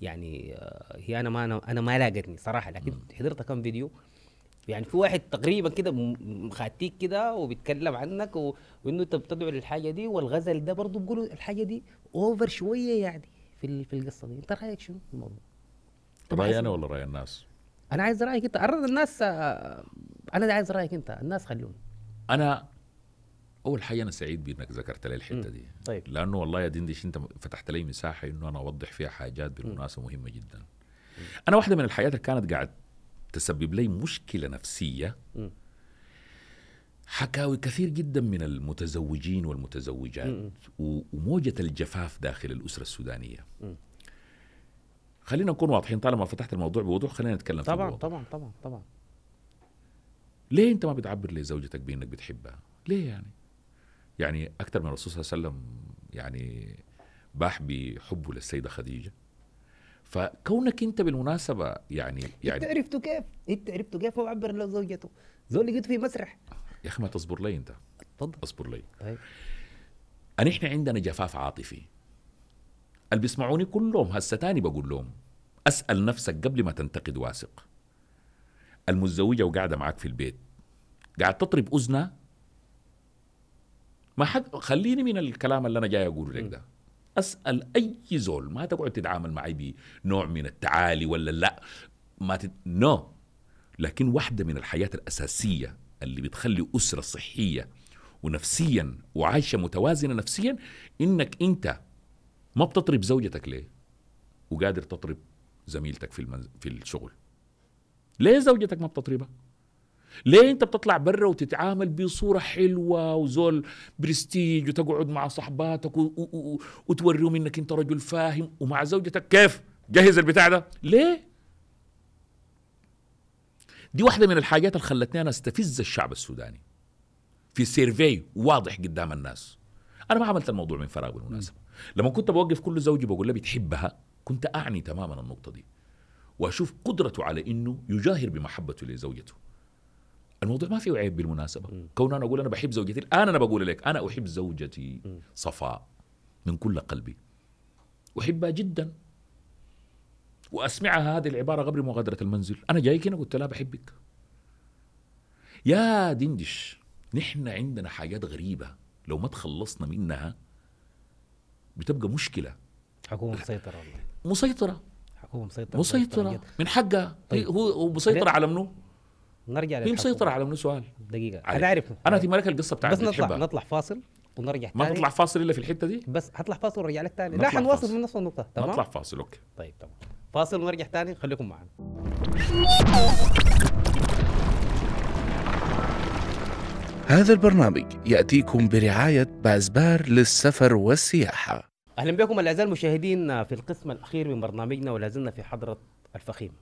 يعني آه، هي انا ما انا, أنا ما لاقتني صراحه لكن حضرت كم فيديو يعني في واحد تقريبا كده مخاتيك كده وبيتكلم عنك و... وانه انت بتدعو للحاجه دي والغزل ده برضه بيقولوا الحاجه دي اوفر شويه يعني في في القصه دي انت رايك شنو في الموضوع؟ رايي انا ولا راي الناس؟ انا عايز رايك انت عرض الناس آه، انا عايز رايك انت الناس خليهم انا اول حاجه انا سعيد بانك ذكرت لي الحته دي طيب لانه والله يا دندش انت فتحت لي مساحه انه انا اوضح فيها حاجات بالمناسبه مهمه جدا انا واحده من الحاجات اللي كانت قاعد تسبب لي مشكله نفسيه حكاوي كثير جدا من المتزوجين والمتزوجات وموجه الجفاف داخل الاسره السودانيه خلينا نكون واضحين طالما فتحت الموضوع بوضوح خلينا نتكلم طبعا في الموضوع. طبعا طبعا طبعا ليه انت ما بتعبر لزوجتك بانك بتحبها؟ ليه يعني؟ يعني اكثر من الرسول صلى الله عليه وسلم يعني باح بحبه للسيده خديجه فكونك انت بالمناسبه يعني يعني انت عرفته كيف؟ انت عرفته كيف هو عبر لزوجته؟ زول لقيته في مسرح يا اخي ما تصبر لي انت تفضل اصبر لي طيب أن احنا عندنا جفاف عاطفي اللي بيسمعوني كلهم هسه تاني بقول لهم اسال نفسك قبل ما تنتقد واثق المتزوجه وقاعده معاك في البيت قاعد تطرب اذنها ما حد خليني من الكلام اللي انا جاي اقوله لك ده اسال اي زول ما تقعد تتعامل معي بنوع من التعالي ولا لا ما تت... نو no. لكن واحده من الحياه الاساسيه اللي بتخلي اسره صحيه ونفسيا وعايشه متوازنه نفسيا انك انت ما بتطرب زوجتك ليه وقادر تطرب زميلتك في المنز... في الشغل ليه زوجتك ما بتطربها ليه انت بتطلع برا وتتعامل بصوره حلوه وزول برستيج وتقعد مع صحباتك و- و- و- وتوريهم انك انت رجل فاهم ومع زوجتك كيف جهز البتاع ده ليه دي واحده من الحاجات اللي خلتني انا استفز الشعب السوداني في سيرفي واضح قدام الناس انا ما عملت الموضوع من فراغ بالمناسبه لما كنت بوقف كل زوجي بقول له بتحبها كنت اعني تماما النقطه دي واشوف قدرته على انه يجاهر بمحبته لزوجته الموضوع ما فيه عيب بالمناسبه كون انا اقول انا بحب زوجتي الان انا بقول لك انا احب زوجتي صفاء من كل قلبي احبها جدا واسمعها هذه العباره قبل مغادره المنزل انا جايك هنا قلت لها بحبك يا دندش نحن عندنا حاجات غريبه لو ما تخلصنا منها بتبقى مشكله حكومه مسيطره مسيطره هو مسيطر مسيطرة من حقها طيب. إيه، هو مسيطرة على منو؟ نرجع هي مسيطرة على منو سؤال دقيقة انا عارف انا في مالك القصة بتاعتي بس نطلع نطلع فاصل ونرجع ما تطلع فاصل الا في الحتة دي بس هطلع فاصل ونرجع لك تاني لا حنواصل من نفس النقطة تمام نطلع فاصل اوكي طيب تمام فاصل ونرجع تاني خليكم معنا هذا البرنامج يأتيكم برعاية بازبار للسفر والسياحة اهلا بكم الاعزاء المشاهدين في القسم الاخير من برنامجنا ولا زلنا في حضره الفخيم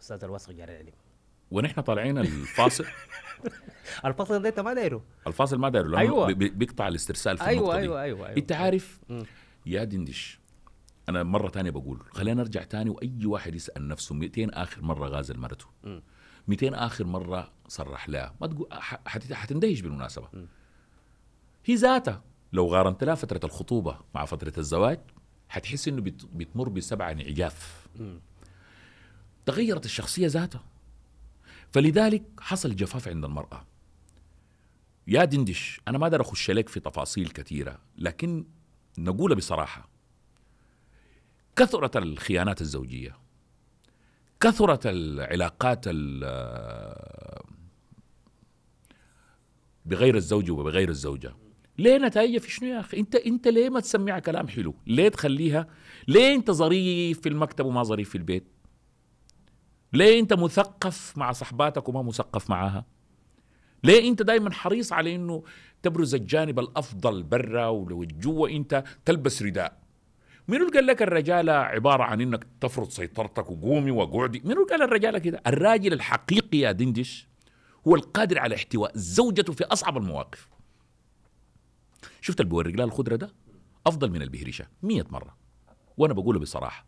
استاذ الواثق جاري العليم ونحن طالعين الفاصل [LAUGHS] الفاصل ده انت ما دايره الفاصل ما دايره لانه أيوة. بيقطع الاسترسال في أيوة النقطه أيوة, أيوة, أيوة, أيوة انت عارف يا دندش انا مره تانية بقول خلينا نرجع تاني واي واحد يسال نفسه 200 اخر مره غازل مرته 200 اخر مره صرح لها ما تقول حتندهش بالمناسبه هي ذاتها لو قارنت لها فتره الخطوبه مع فتره الزواج حتحس انه بتمر بسبعه انعجاف تغيرت الشخصيه ذاتها فلذلك حصل جفاف عند المراه يا دندش انا ما اقدر اخش لك في تفاصيل كثيره لكن نقول بصراحه كثرة الخيانات الزوجيه كثرة العلاقات بغير الزوج وبغير الزوجه ليه نتائجها في شنو يا اخي انت انت ليه ما تسمعها كلام حلو ليه تخليها ليه انت ظريف في المكتب وما ظريف في البيت ليه انت مثقف مع صحباتك وما مثقف معاها ليه انت دائما حريص على انه تبرز الجانب الافضل برا ولو جوا انت تلبس رداء مين قال لك الرجالة عبارة عن انك تفرض سيطرتك وقومي وقعدي مين قال الرجالة كده الراجل الحقيقي يا دندش هو القادر على احتواء زوجته في اصعب المواقف شفت اللي بورق الخضره ده افضل من البهريشه 100 مره وانا بقوله بصراحه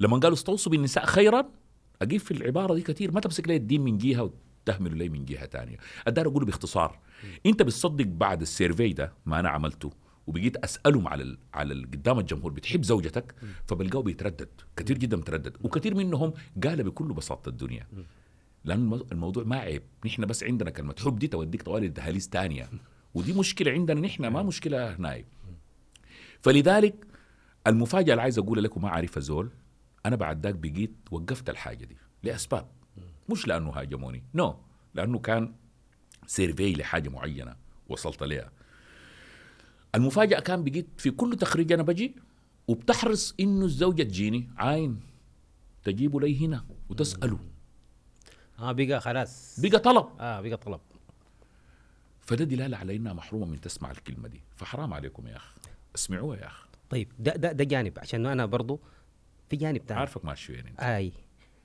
لما قالوا استوصوا بالنساء خيرا اجيب في العباره دي كثير ما تمسك لي الدين من جهه وتهمله لي من جهه تانية ادار اقوله باختصار انت بتصدق بعد السيرفي ده ما انا عملته وبقيت اسالهم على ال... على ال... قدام الجمهور بتحب زوجتك فبلقاه بيتردد كثير جدا متردد وكثير منهم قال بكل بساطه الدنيا لان الموضوع ما عيب نحن بس عندنا كلمه حب دي توديك طوال الدهاليز ثانيه ودي مشكله عندنا نحن ما نعم. مشكله هناي فلذلك المفاجاه اللي عايز اقول لكم ما عارفها زول انا بعد ذاك بقيت وقفت الحاجه دي لاسباب مش لانه هاجموني نو no. لانه كان سيرفي لحاجه معينه وصلت لها المفاجاه كان بقيت في كل تخريج انا بجي وبتحرص انه الزوجه تجيني عاين تجيبه لي هنا وتساله اه بقى خلاص بقى طلب اه بقى طلب فده دلاله على انها محرومه من تسمع الكلمه دي فحرام عليكم يا اخ اسمعوها يا اخ طيب ده ده ده جانب عشان انا برضو في جانب تاني عارفك مع وين انت اي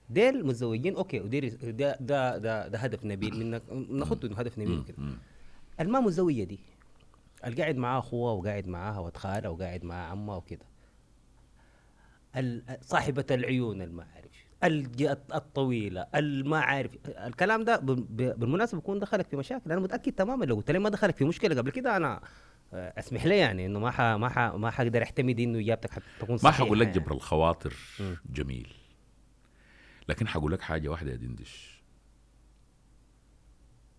ديل متزوجين اوكي ودير ده ده ده, ده هدف نبيل منك نحط انه هدف نبيل كده الما متزوجه دي القاعد معاه اخوها وقاعد معاها ولد خالها وقاعد معاها عمها وكده صاحبة العيون المعارف الطويله ما عارف الكلام ده بالمناسبه يكون دخلك في مشاكل انا متاكد تماما لو قلت لي ما دخلك في مشكله قبل كده انا آه، اسمح لي يعني انه ما حا ما حا ما حقدر احتمد انه اجابتك حتكون صحيحه ما حقول لك يعني. جبر الخواطر م. جميل لكن حقول لك حاجه واحده يا دندش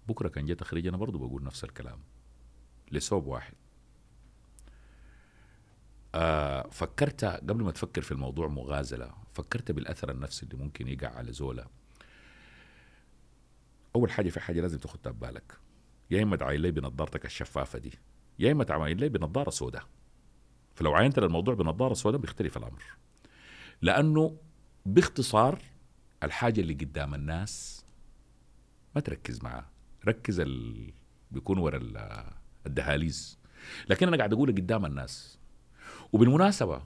بكره كان جاء تخريج انا برضه بقول نفس الكلام لسبب واحد آه فكرت قبل ما تفكر في الموضوع مغازله فكرت بالاثر النفسي اللي ممكن يقع على زولا اول حاجه في حاجه لازم تاخدها ببالك يا اما تعاين لي بنظارتك الشفافه دي يا اما تعاين لي بنظاره سوداء فلو عينت للموضوع بنظاره سوداء بيختلف الامر لانه باختصار الحاجه اللي قدام الناس ما تركز معاه ركز ال... بيكون ورا الدهاليز لكن انا قاعد اقول قدام الناس وبالمناسبه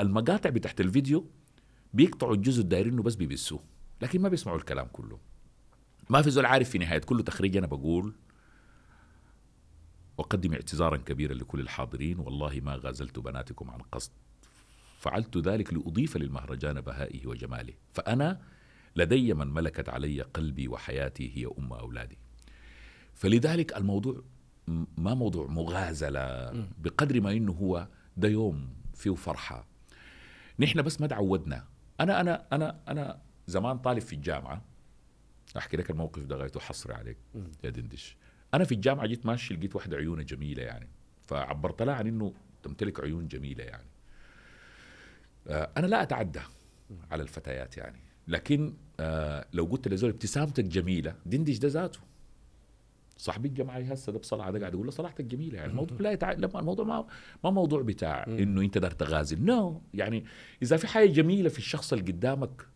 المقاطع بتاعت الفيديو بيقطعوا الجزء الدايرين انه بس بيبسوه لكن ما بيسمعوا الكلام كله ما في زول عارف في نهايه كل تخريج انا بقول اقدم اعتذارا كبيرا لكل الحاضرين والله ما غازلت بناتكم عن قصد فعلت ذلك لاضيف للمهرجان بهائه وجماله فانا لدي من ملكت علي قلبي وحياتي هي ام اولادي فلذلك الموضوع ما موضوع مغازله بقدر ما انه هو ده يوم فيه فرحه نحن بس ما تعودنا انا انا انا انا زمان طالب في الجامعه احكي لك الموقف ده غايته حصري عليك يا دندش انا في الجامعه جيت ماشي لقيت واحده عيونها جميله يعني فعبرت لها عن انه تمتلك عيون جميله يعني آه، انا لا اتعدى على الفتيات يعني لكن آه، لو قلت لزول ابتسامتك جميله دندش ده ذاته صاحبي الجمعيه هسه ده بصلاح ده قاعد يقول له صلاحتك جميله يعني الموضوع لا يتع... لما الموضوع ما ما موضوع بتاع انه انت دار تغازل نو no. يعني اذا في حاجه جميله في الشخص اللي قدامك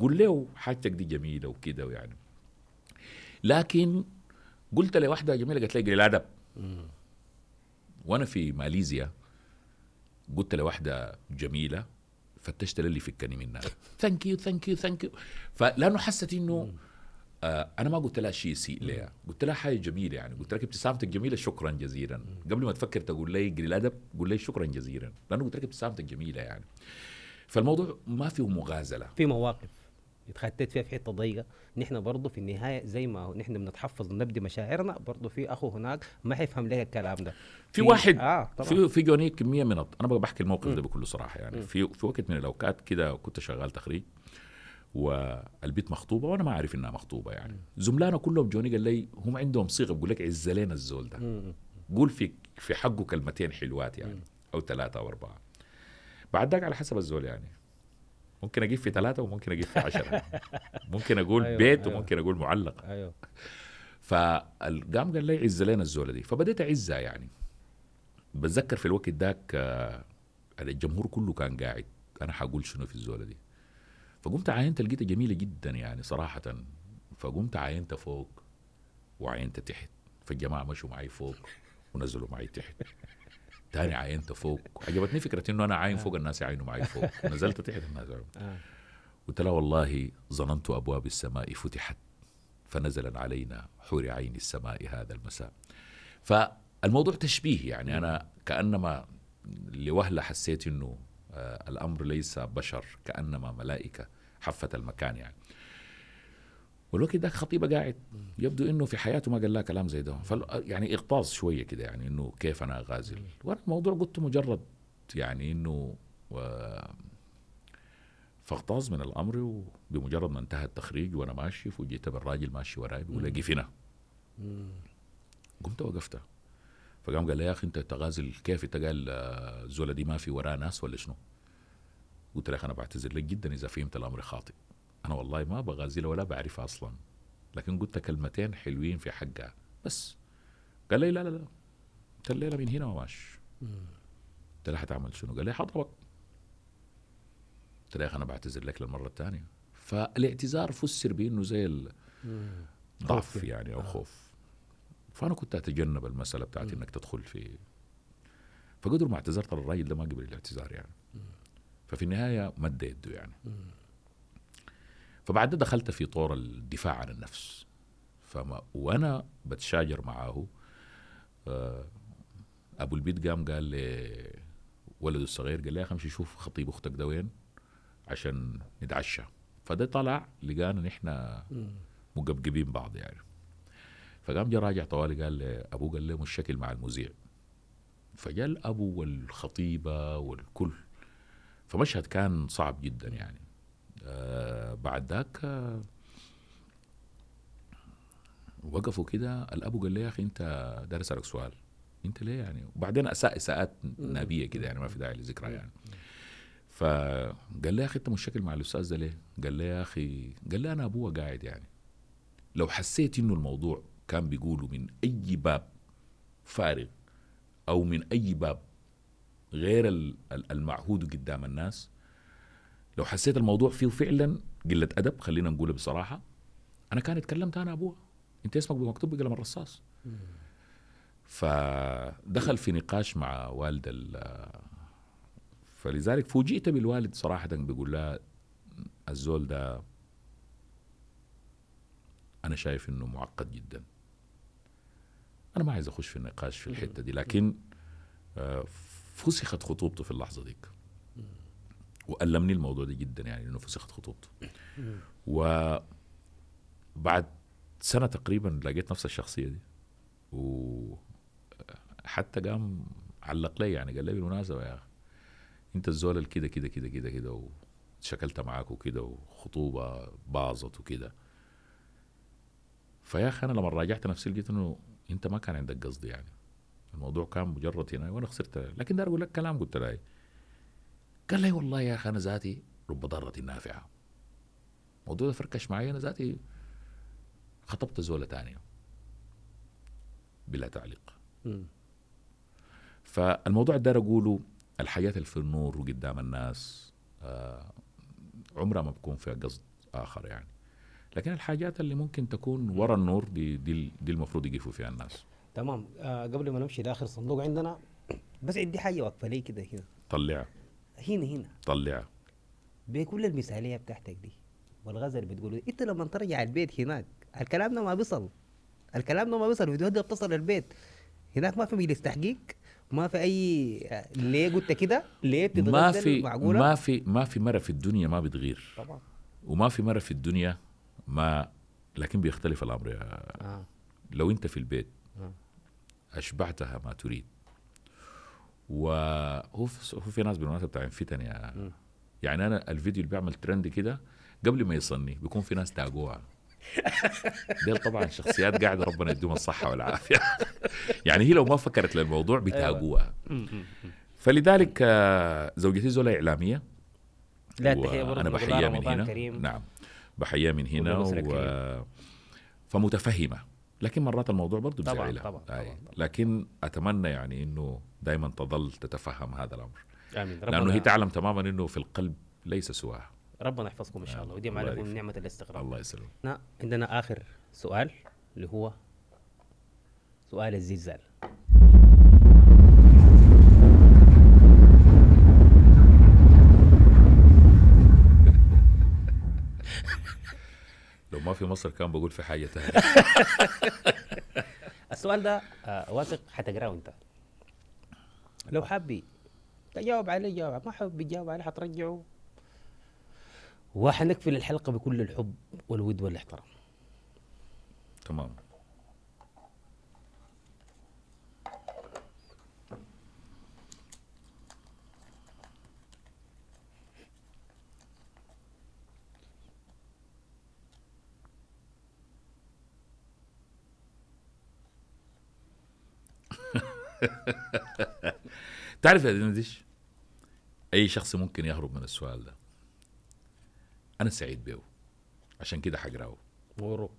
قول له حاجتك دي جميله وكده يعني لكن قلت لواحده جميله قالت لي الادب وانا في ماليزيا قلت لواحده جميله فتشت اللي فكني منها ثانك يو ثانك يو ثانك يو فلانه حست انه آه، انا ما قلت لها شيء يسيء ليها قلت لها حاجه جميله يعني قلت لك ابتسامتك جميله شكرا جزيلا قبل ما تفكر تقول لي قليل ادب قول لي شكرا جزيلا لانه قلت لك ابتسامتك جميله يعني فالموضوع ما فيه مغازله في مواقف اتخطيت فيها في حته ضيقه نحن برضه في النهايه زي ما نحن بنتحفظ ونبدي مشاعرنا برضه في اخو هناك ما حيفهم ليه الكلام ده في واحد آه في في جوني كميه من انا بحكي الموقف ده بكل صراحه يعني م. في في وقت من الاوقات كده كنت شغال تخريج والبيت مخطوبه وانا ما عارف انها مخطوبه يعني زملانا كلهم جوني قال لي هم عندهم صيغه بقول لك عز الزول ده قول في في حقه كلمتين حلوات يعني او ثلاثه او اربعه بعد ذاك على حسب الزول يعني ممكن اجيب في ثلاثه وممكن اجيب في عشره [LAUGHS] ممكن اقول أيوة بيت أيوة وممكن اقول معلقة ايوه فقام قال لي عز لنا الزوله دي فبديت اعزها يعني بتذكر في الوقت ذاك آه، الجمهور كله كان قاعد انا حقول شنو في الزوله دي فقمت عاينت لقيتها جميله جدا يعني صراحه فقمت عاينت فوق وعاينت تحت فالجماعه مشوا معي فوق ونزلوا معي تحت تاني عاينت فوق عجبتني فكره انه انا عاين آه. فوق الناس يعاينوا معي فوق نزلت تحت الناس آه. قلت لها والله ظننت ابواب السماء فتحت فنزل علينا حور عين السماء هذا المساء فالموضوع تشبيه يعني انا كانما لوهله حسيت انه آه، الأمر ليس بشر كأنما ملائكة حفت المكان يعني والوقت ده خطيبه قاعد يبدو انه في حياته ما قال لها كلام زي ده يعني اغتاظ شويه كده يعني انه كيف انا اغازل وانا الموضوع قلت مجرد يعني انه فاغتاظ من الامر وبمجرد ما انتهى التخريج وانا ماشي فوجئت بالراجل ماشي وراي بيقول لي قفنا قمت وقفته فقام قال لي يا اخي انت تغازل كيف انت قال آه، الزوله دي ما في وراها ناس ولا شنو؟ قلت له انا بعتذر لك جدا اذا فهمت الامر خاطئ انا والله ما بغازلها ولا بعرفها اصلا لكن قلت كلمتين حلوين في حقها بس قال لي لا لا لا قلت له من هنا وماش قلت له حتعمل شنو؟ قال لي حضربك قلت له يا اخي انا بعتذر لك للمره الثانيه فالاعتذار فسر بانه زي ضعف يعني او آه. خوف فانا كنت اتجنب المساله بتاعت انك تدخل في فقدر ما اعتذرت الراجل ده ما قبل الاعتذار يعني ففي النهايه مد يده يعني فبعد دخلت في طور الدفاع عن النفس فما وانا بتشاجر معاه ابو البيت قام قال لي ولده الصغير قال لي يا اخي امشي شوف خطيب اختك ده وين عشان نتعشى فده طلع لقانا نحن مقبقبين بعض يعني فقام جا راجع طوالي قال لابوه قال له الشكل مع المذيع فجاء الابو والخطيبه والكل فمشهد كان صعب جدا يعني آه بعد ذاك آه وقفوا كده الابو قال لي يا اخي انت داري اسالك سؤال انت ليه يعني وبعدين اساء اساءات نابيه كده يعني ما في داعي لذكرها يعني فقال لي يا اخي انت مش شكل مع الاستاذ ده ليه؟ قال لي يا اخي قال لي انا ابوه قاعد يعني لو حسيت انه الموضوع كان بيقولوا من أي باب فارغ أو من أي باب غير المعهود قدام الناس لو حسيت الموضوع فيه فعلا قلة أدب خلينا نقولها بصراحة أنا كان اتكلمت أنا أبوها أنت اسمك مكتوب بقلم الرصاص فدخل في نقاش مع والد فلذلك فوجئت بالوالد صراحة بيقول لها الزول ده أنا شايف إنه معقد جداً انا ما عايز اخش في النقاش في الحته دي لكن آه، فسخت خطوبته في اللحظه ديك والمني الموضوع ده جدا يعني انه فسخت خطوبته وبعد سنه تقريبا لقيت نفس الشخصيه دي وحتى قام علق لي يعني قال لي بالمناسبه يا اخي انت الزول كده كده كده كده كده وشكلت معاك وكده وخطوبه باظت وكده فيا اخي انا لما راجعت نفسي لقيت انه انت ما كان عندك قصد يعني الموضوع كان مجرد هنا وانا خسرت لكن ده اقول لك كلام قلت له قال لي والله يا اخي انا ذاتي رب ضاره نافعه الموضوع ده فركش معي انا ذاتي خطبت زوله تانية بلا تعليق فالموضوع ده اقوله الحياه اللي في النور وقدام الناس آه عمرها ما بكون فيها قصد اخر يعني لكن الحاجات اللي ممكن تكون ورا النور دي دي, دي المفروض يقفوا فيها الناس تمام آه قبل ما نمشي لاخر صندوق عندنا بس عندي حاجه واقفه لي كده هنا طلعها هنا هنا طلعها بكل المثاليه بتاعتك دي والغزل بتقول انت لما ترجع البيت هناك الكلام ده ما بيصل الكلام ده ما بيصل الفيديوهات دي بتصل البيت هناك ما في مجلس تحقيق ما في اي ليه قلت كده ليه بتتغزل ما في معقوله ما في ما في مره في الدنيا ما بتغير طبعا وما في مره في الدنيا ما لكن بيختلف الامر يا آه. لو انت في البيت آه. اشبعتها ما تريد وهو في ناس بالمناسبه بتاعين فتن يا م. يعني انا الفيديو اللي بيعمل ترند كده قبل ما يصني بيكون في ناس تاجوها [LAUGHS] ديل طبعا شخصيات قاعده ربنا يديهم الصحه والعافيه يعني هي لو ما فكرت للموضوع بتاجوها أيوة. فلذلك آه، زوجتي زولا اعلاميه لا تحيه برضه انا بحييها من هنا كريم. نعم بحياه من هنا و... فمتفهمه لكن مرات الموضوع برضه طبعا طبعا, طبعا لكن اتمنى يعني انه دائما تظل تتفهم هذا الامر امين ربنا لانه هي تعلم تماما انه في القلب ليس سواها ربنا يحفظكم ان شاء الله ويديم عليكم نعمه الاستقرار الله يسلمك عندنا اخر سؤال اللي هو سؤال الزلزال لو ما في مصر كان بقول في حاجه ثانيه [LAUGHS] السؤال ده آه، واثق حتقراه انت لو حابي تجاوب عليه جاوب ما حابب تجاوب عليه حترجعه وحنقفل الحلقه بكل الحب والود والاحترام تمام [LAUGHS] تعرف يا دندش اي شخص ممكن يهرب من السؤال ده انا سعيد بيه عشان كده حقراه ورب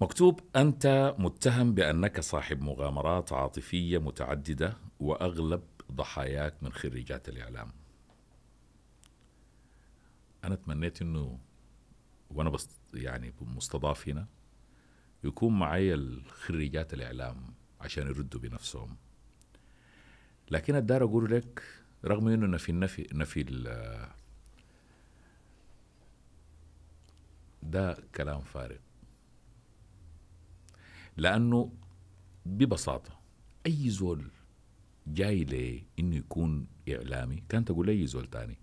مكتوب انت متهم بانك صاحب مغامرات عاطفيه متعدده واغلب ضحاياك من خريجات الاعلام انا تمنيت انه وانا بس يعني مستضاف هنا يكون معي خريجات الاعلام عشان يردوا بنفسهم لكن الدار اقول لك رغم انه نفي النفي نفي ده كلام فارغ لانه ببساطه اي زول جاي لي انه يكون اعلامي كانت اقول اي زول تاني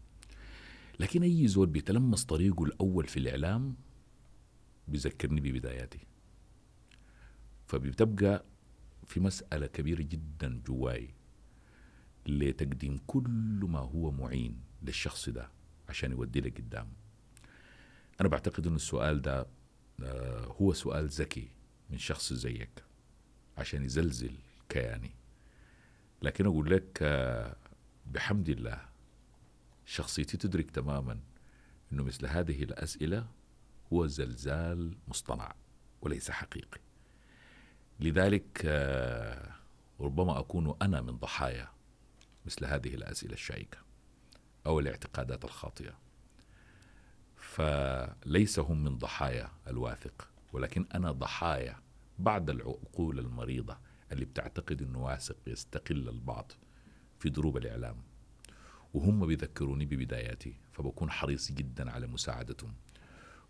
لكن اي زول بيتلمس طريقه الاول في الاعلام بيذكرني ببداياتي فبتبقى في مسألة كبيرة جدا جواي لتقديم كل ما هو معين للشخص ده عشان يودي لك قدام أنا بعتقد أن السؤال ده آه، هو سؤال ذكي من شخص زيك عشان يزلزل كياني لكن أقول لك آه، بحمد الله شخصيتي تدرك تماما أنه مثل هذه الأسئلة هو زلزال مصطنع وليس حقيقي لذلك آه، ربما أكون أنا من ضحايا مثل هذه الأسئلة الشائكة أو الاعتقادات الخاطئة فليس هم من ضحايا الواثق ولكن أنا ضحايا بعض العقول المريضة اللي بتعتقد أنه واثق يستقل البعض في دروب الإعلام وهم بيذكروني ببداياتي فبكون حريص جدا على مساعدتهم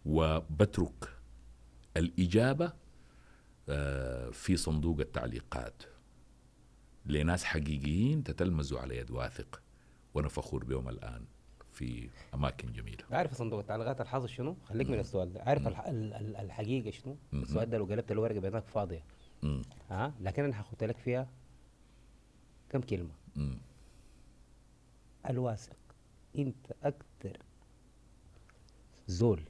وبترك الإجابة آه، في صندوق التعليقات لناس حقيقيين تتلمذوا على يد واثق وانا فخور بهم الان في اماكن جميله عارف صندوق التعليقات الحظ شنو؟ خليك من السؤال ده عارف الحقيقه شنو؟ السؤال ده لو قلبت الورقه بينك فاضيه ها أه؟ لكن انا حاخد لك فيها كم كلمه مم. الواثق انت اكثر زول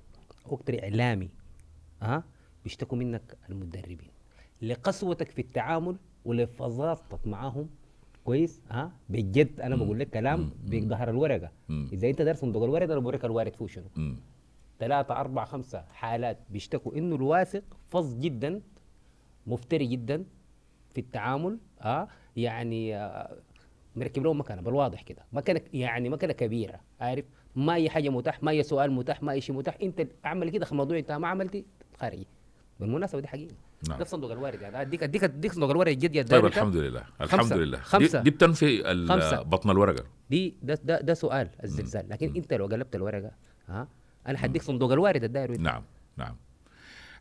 اكثر اعلامي ها أه؟ بيشتكوا منك المدربين لقسوتك في التعامل ولفظاظتك معاهم كويس ها بجد انا بقول لك كلام بظهر الورقه اذا انت دارس صندوق الورقه انا بوريك الوارد فيه شنو ثلاثة أربعة خمسة حالات بيشتكوا إنه الواثق فظ جدا مفتري جدا في التعامل يعني، اه يعني مركب لهم مكانه بالواضح كده مكانه يعني مكانه كبيره عارف ما هي حاجه متاح ما هي سؤال متاح ما هي شيء متاح انت اعمل كده الموضوع انت ما عملتي خارجي بالمناسبه دي حقيقه نعم. ده صندوق الوارد يعني اديك اديك اديك صندوق الورق يا طيب الحمد لله الحمد خمسة. لله خمسة. دي, دي بتنفي بطن الورقه دي ده ده, ده سؤال الزلزال لكن مم. انت لو قلبت الورقه ها انا حديك صندوق الوارد الداير نعم نعم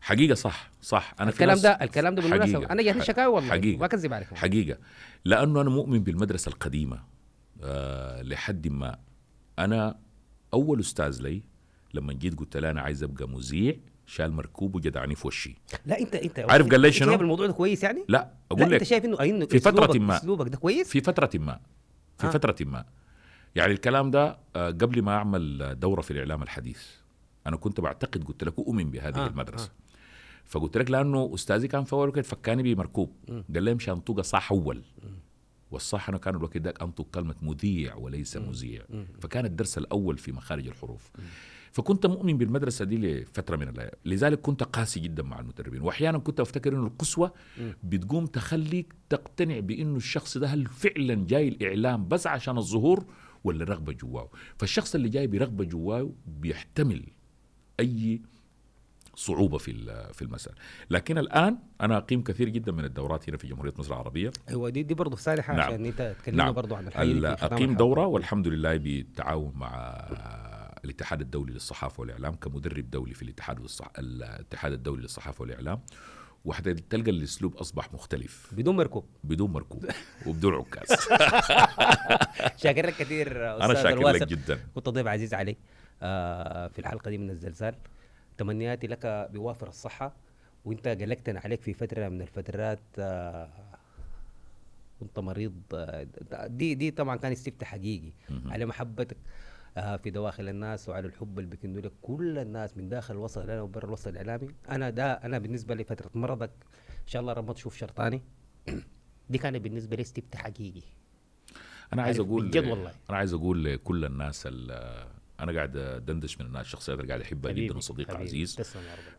حقيقه صح صح انا الكلام ده الكلام ده بالمناسبه انا جاتني شكاوى والله حقيقة. ما اكذب عليك حقيقه لانه انا مؤمن بالمدرسه القديمه آه لحد ما انا اول استاذ لي لما جيت قلت له انا عايز ابقى مذيع شال مركوب وجدعني في وشي لا انت انت عارف قال لي شنو؟ شايف الموضوع ده كويس يعني؟ لا اقول لا لك انت شايف انه انه في فترة ما اسلوبك ده كويس؟ في فترة ما في آه. فترة ما يعني الكلام ده آه، قبل ما اعمل دورة في الاعلام الحديث انا كنت بعتقد قلت لك اؤمن بهذه آه. المدرسة آه. فقلت لك لانه استاذي كان في اول وقت فكاني بمركوب قال لي مشان انطقه صح اول والصح انا كان الوقت ده انطق كلمه مذيع وليس مذيع فكان الدرس الاول في مخارج الحروف فكنت مؤمن بالمدرسه دي لفتره من الأيام لذلك كنت قاسي جدا مع المدربين واحيانا كنت افتكر انه القسوه بتقوم تخليك تقتنع بانه الشخص ده هل فعلا جاي الاعلام بس عشان الظهور ولا رغبه جواه فالشخص اللي جاي برغبه جواه بيحتمل اي صعوبه في في المساله لكن الان انا اقيم كثير جدا من الدورات هنا في جمهوريه مصر العربيه هو دي دي برضه صالحه نعم. عشان انت تكلمنا نعم. برضه عن الحقيقه اقيم دوره والحمد لله بالتعاون مع الاتحاد الدولي للصحافه والاعلام كمدرب دولي في الاتحاد والصح... الاتحاد الدولي للصحافه والاعلام وحتلقى الاسلوب اصبح مختلف بدون مركوب بدون مركوب وبدون عكاز [LAUGHS] شاكر لك كثير استاذ انا شاكر لك جدا كنت ضيف عزيز علي آه، في الحلقه دي من الزلزال تمنياتي لك بوافر الصحه وانت قلقتنا عليك في فتره من الفترات كنت آه، مريض آه، دي دي طبعا كان استفتاء حقيقي على محبتك آه، في دواخل الناس وعلى الحب اللي بيكنوا لك كل الناس من داخل الوسط الاعلامي وبر الوسط الاعلامي انا ده انا بالنسبه لي فتره مرضك ان شاء الله رب ما تشوف شرطاني [CLEARS THROAT] دي كانت بالنسبه لي استبت حقيقي انا عايز اقول بجد والله انا عايز اقول لكل الناس انا قاعد دندش من الناس الشخصيات اللي قاعد احبها جدا وصديق حبيبي. عزيز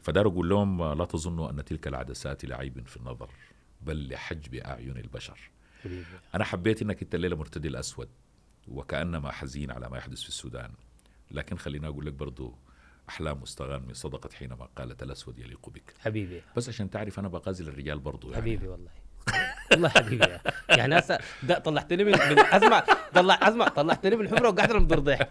فدار اقول لهم لا تظنوا ان تلك العدسات لعيب في النظر بل لحجب اعين البشر حبيبي. انا حبيت انك انت الليله مرتدي الاسود وكأنما حزين على ما يحدث في السودان لكن خليني أقول لك برضو أحلام مستغانمي صدقت حينما قالت الأسود يليق بك حبيبي بس عشان تعرف أنا بغازل الرجال برضو يعني. حبيبي والله والله حبيبي يعني هسه طلعتني من, من اسمع طلع اسمع طلعتني من الحمره وقعدت من ضحك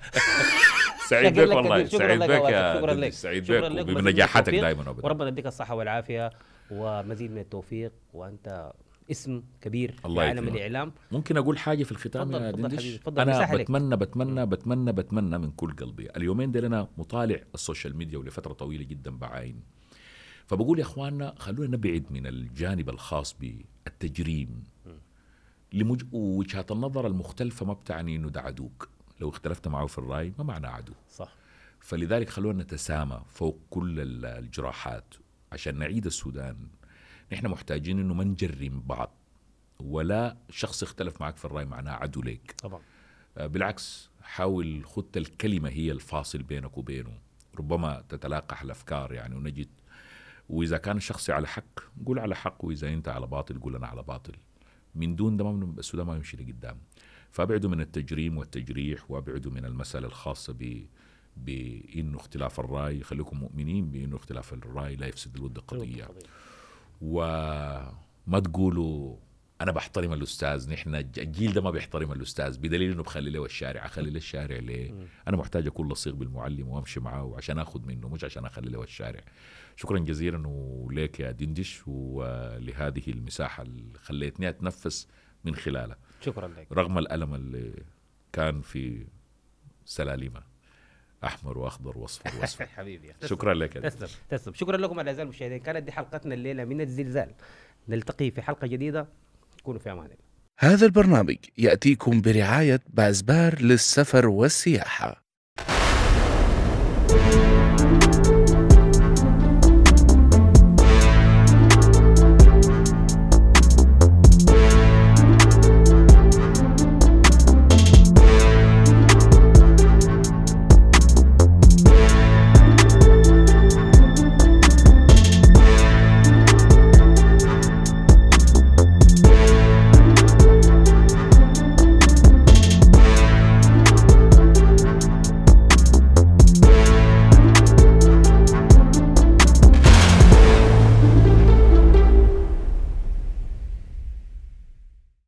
سعيد بك والله سعيد بك شكرا لك سعيد بك وبنجاحاتك دائما وربنا يديك الصحه والعافيه ومزيد من التوفيق وانت اسم كبير الله في عالم الاعلام ممكن اقول حاجه في الختام يا دندش انا بتمنى بتمنى بتمنى بتمنى من كل قلبي اليومين دي انا مطالع السوشيال ميديا ولفتره طويله جدا بعاين فبقول يا اخواننا خلونا نبعد من الجانب الخاص بالتجريم لمج... وجهات النظر المختلفه ما بتعني انه ده عدوك لو اختلفت معه في الراي ما معنى عدو صح فلذلك خلونا نتسامى فوق كل الجراحات عشان نعيد السودان نحن محتاجين انه ما نجرم بعض ولا شخص اختلف معك في الراي معناه عدو ليك طبعا آه، بالعكس حاول خدت الكلمه هي الفاصل بينك وبينه ربما تتلاقح الافكار يعني ونجد واذا كان الشخص على حق قول على حق واذا انت على باطل قول انا على باطل من دون ده ما السودان ما يمشي لقدام فابعدوا من التجريم والتجريح وابعدوا من المساله الخاصه ب بانه اختلاف الراي خليكم مؤمنين بانه اختلاف الراي لا يفسد الود القضيه وما تقولوا انا بحترم الاستاذ نحن الجيل ده ما بيحترم الاستاذ بدليل انه بخلي له الشارع اخلي له الشارع ليه انا محتاج اكون لصيق بالمعلم وامشي معاه عشان اخذ منه مش عشان اخلي له الشارع شكرا جزيلا وليك يا دندش ولهذه المساحه اللي خليتني اتنفس من خلالها شكرا لك رغم الالم اللي كان في سلالمه احمر واخضر واصفر واصفر [LAUGHS] حبيبي شكرا لك تسلم تسلم شكرا لكم اعزائي المشاهدين كانت دي حلقتنا الليله من الزلزال نلتقي في حلقه جديده كونوا في امان الله هذا البرنامج ياتيكم برعايه بازبار للسفر والسياحه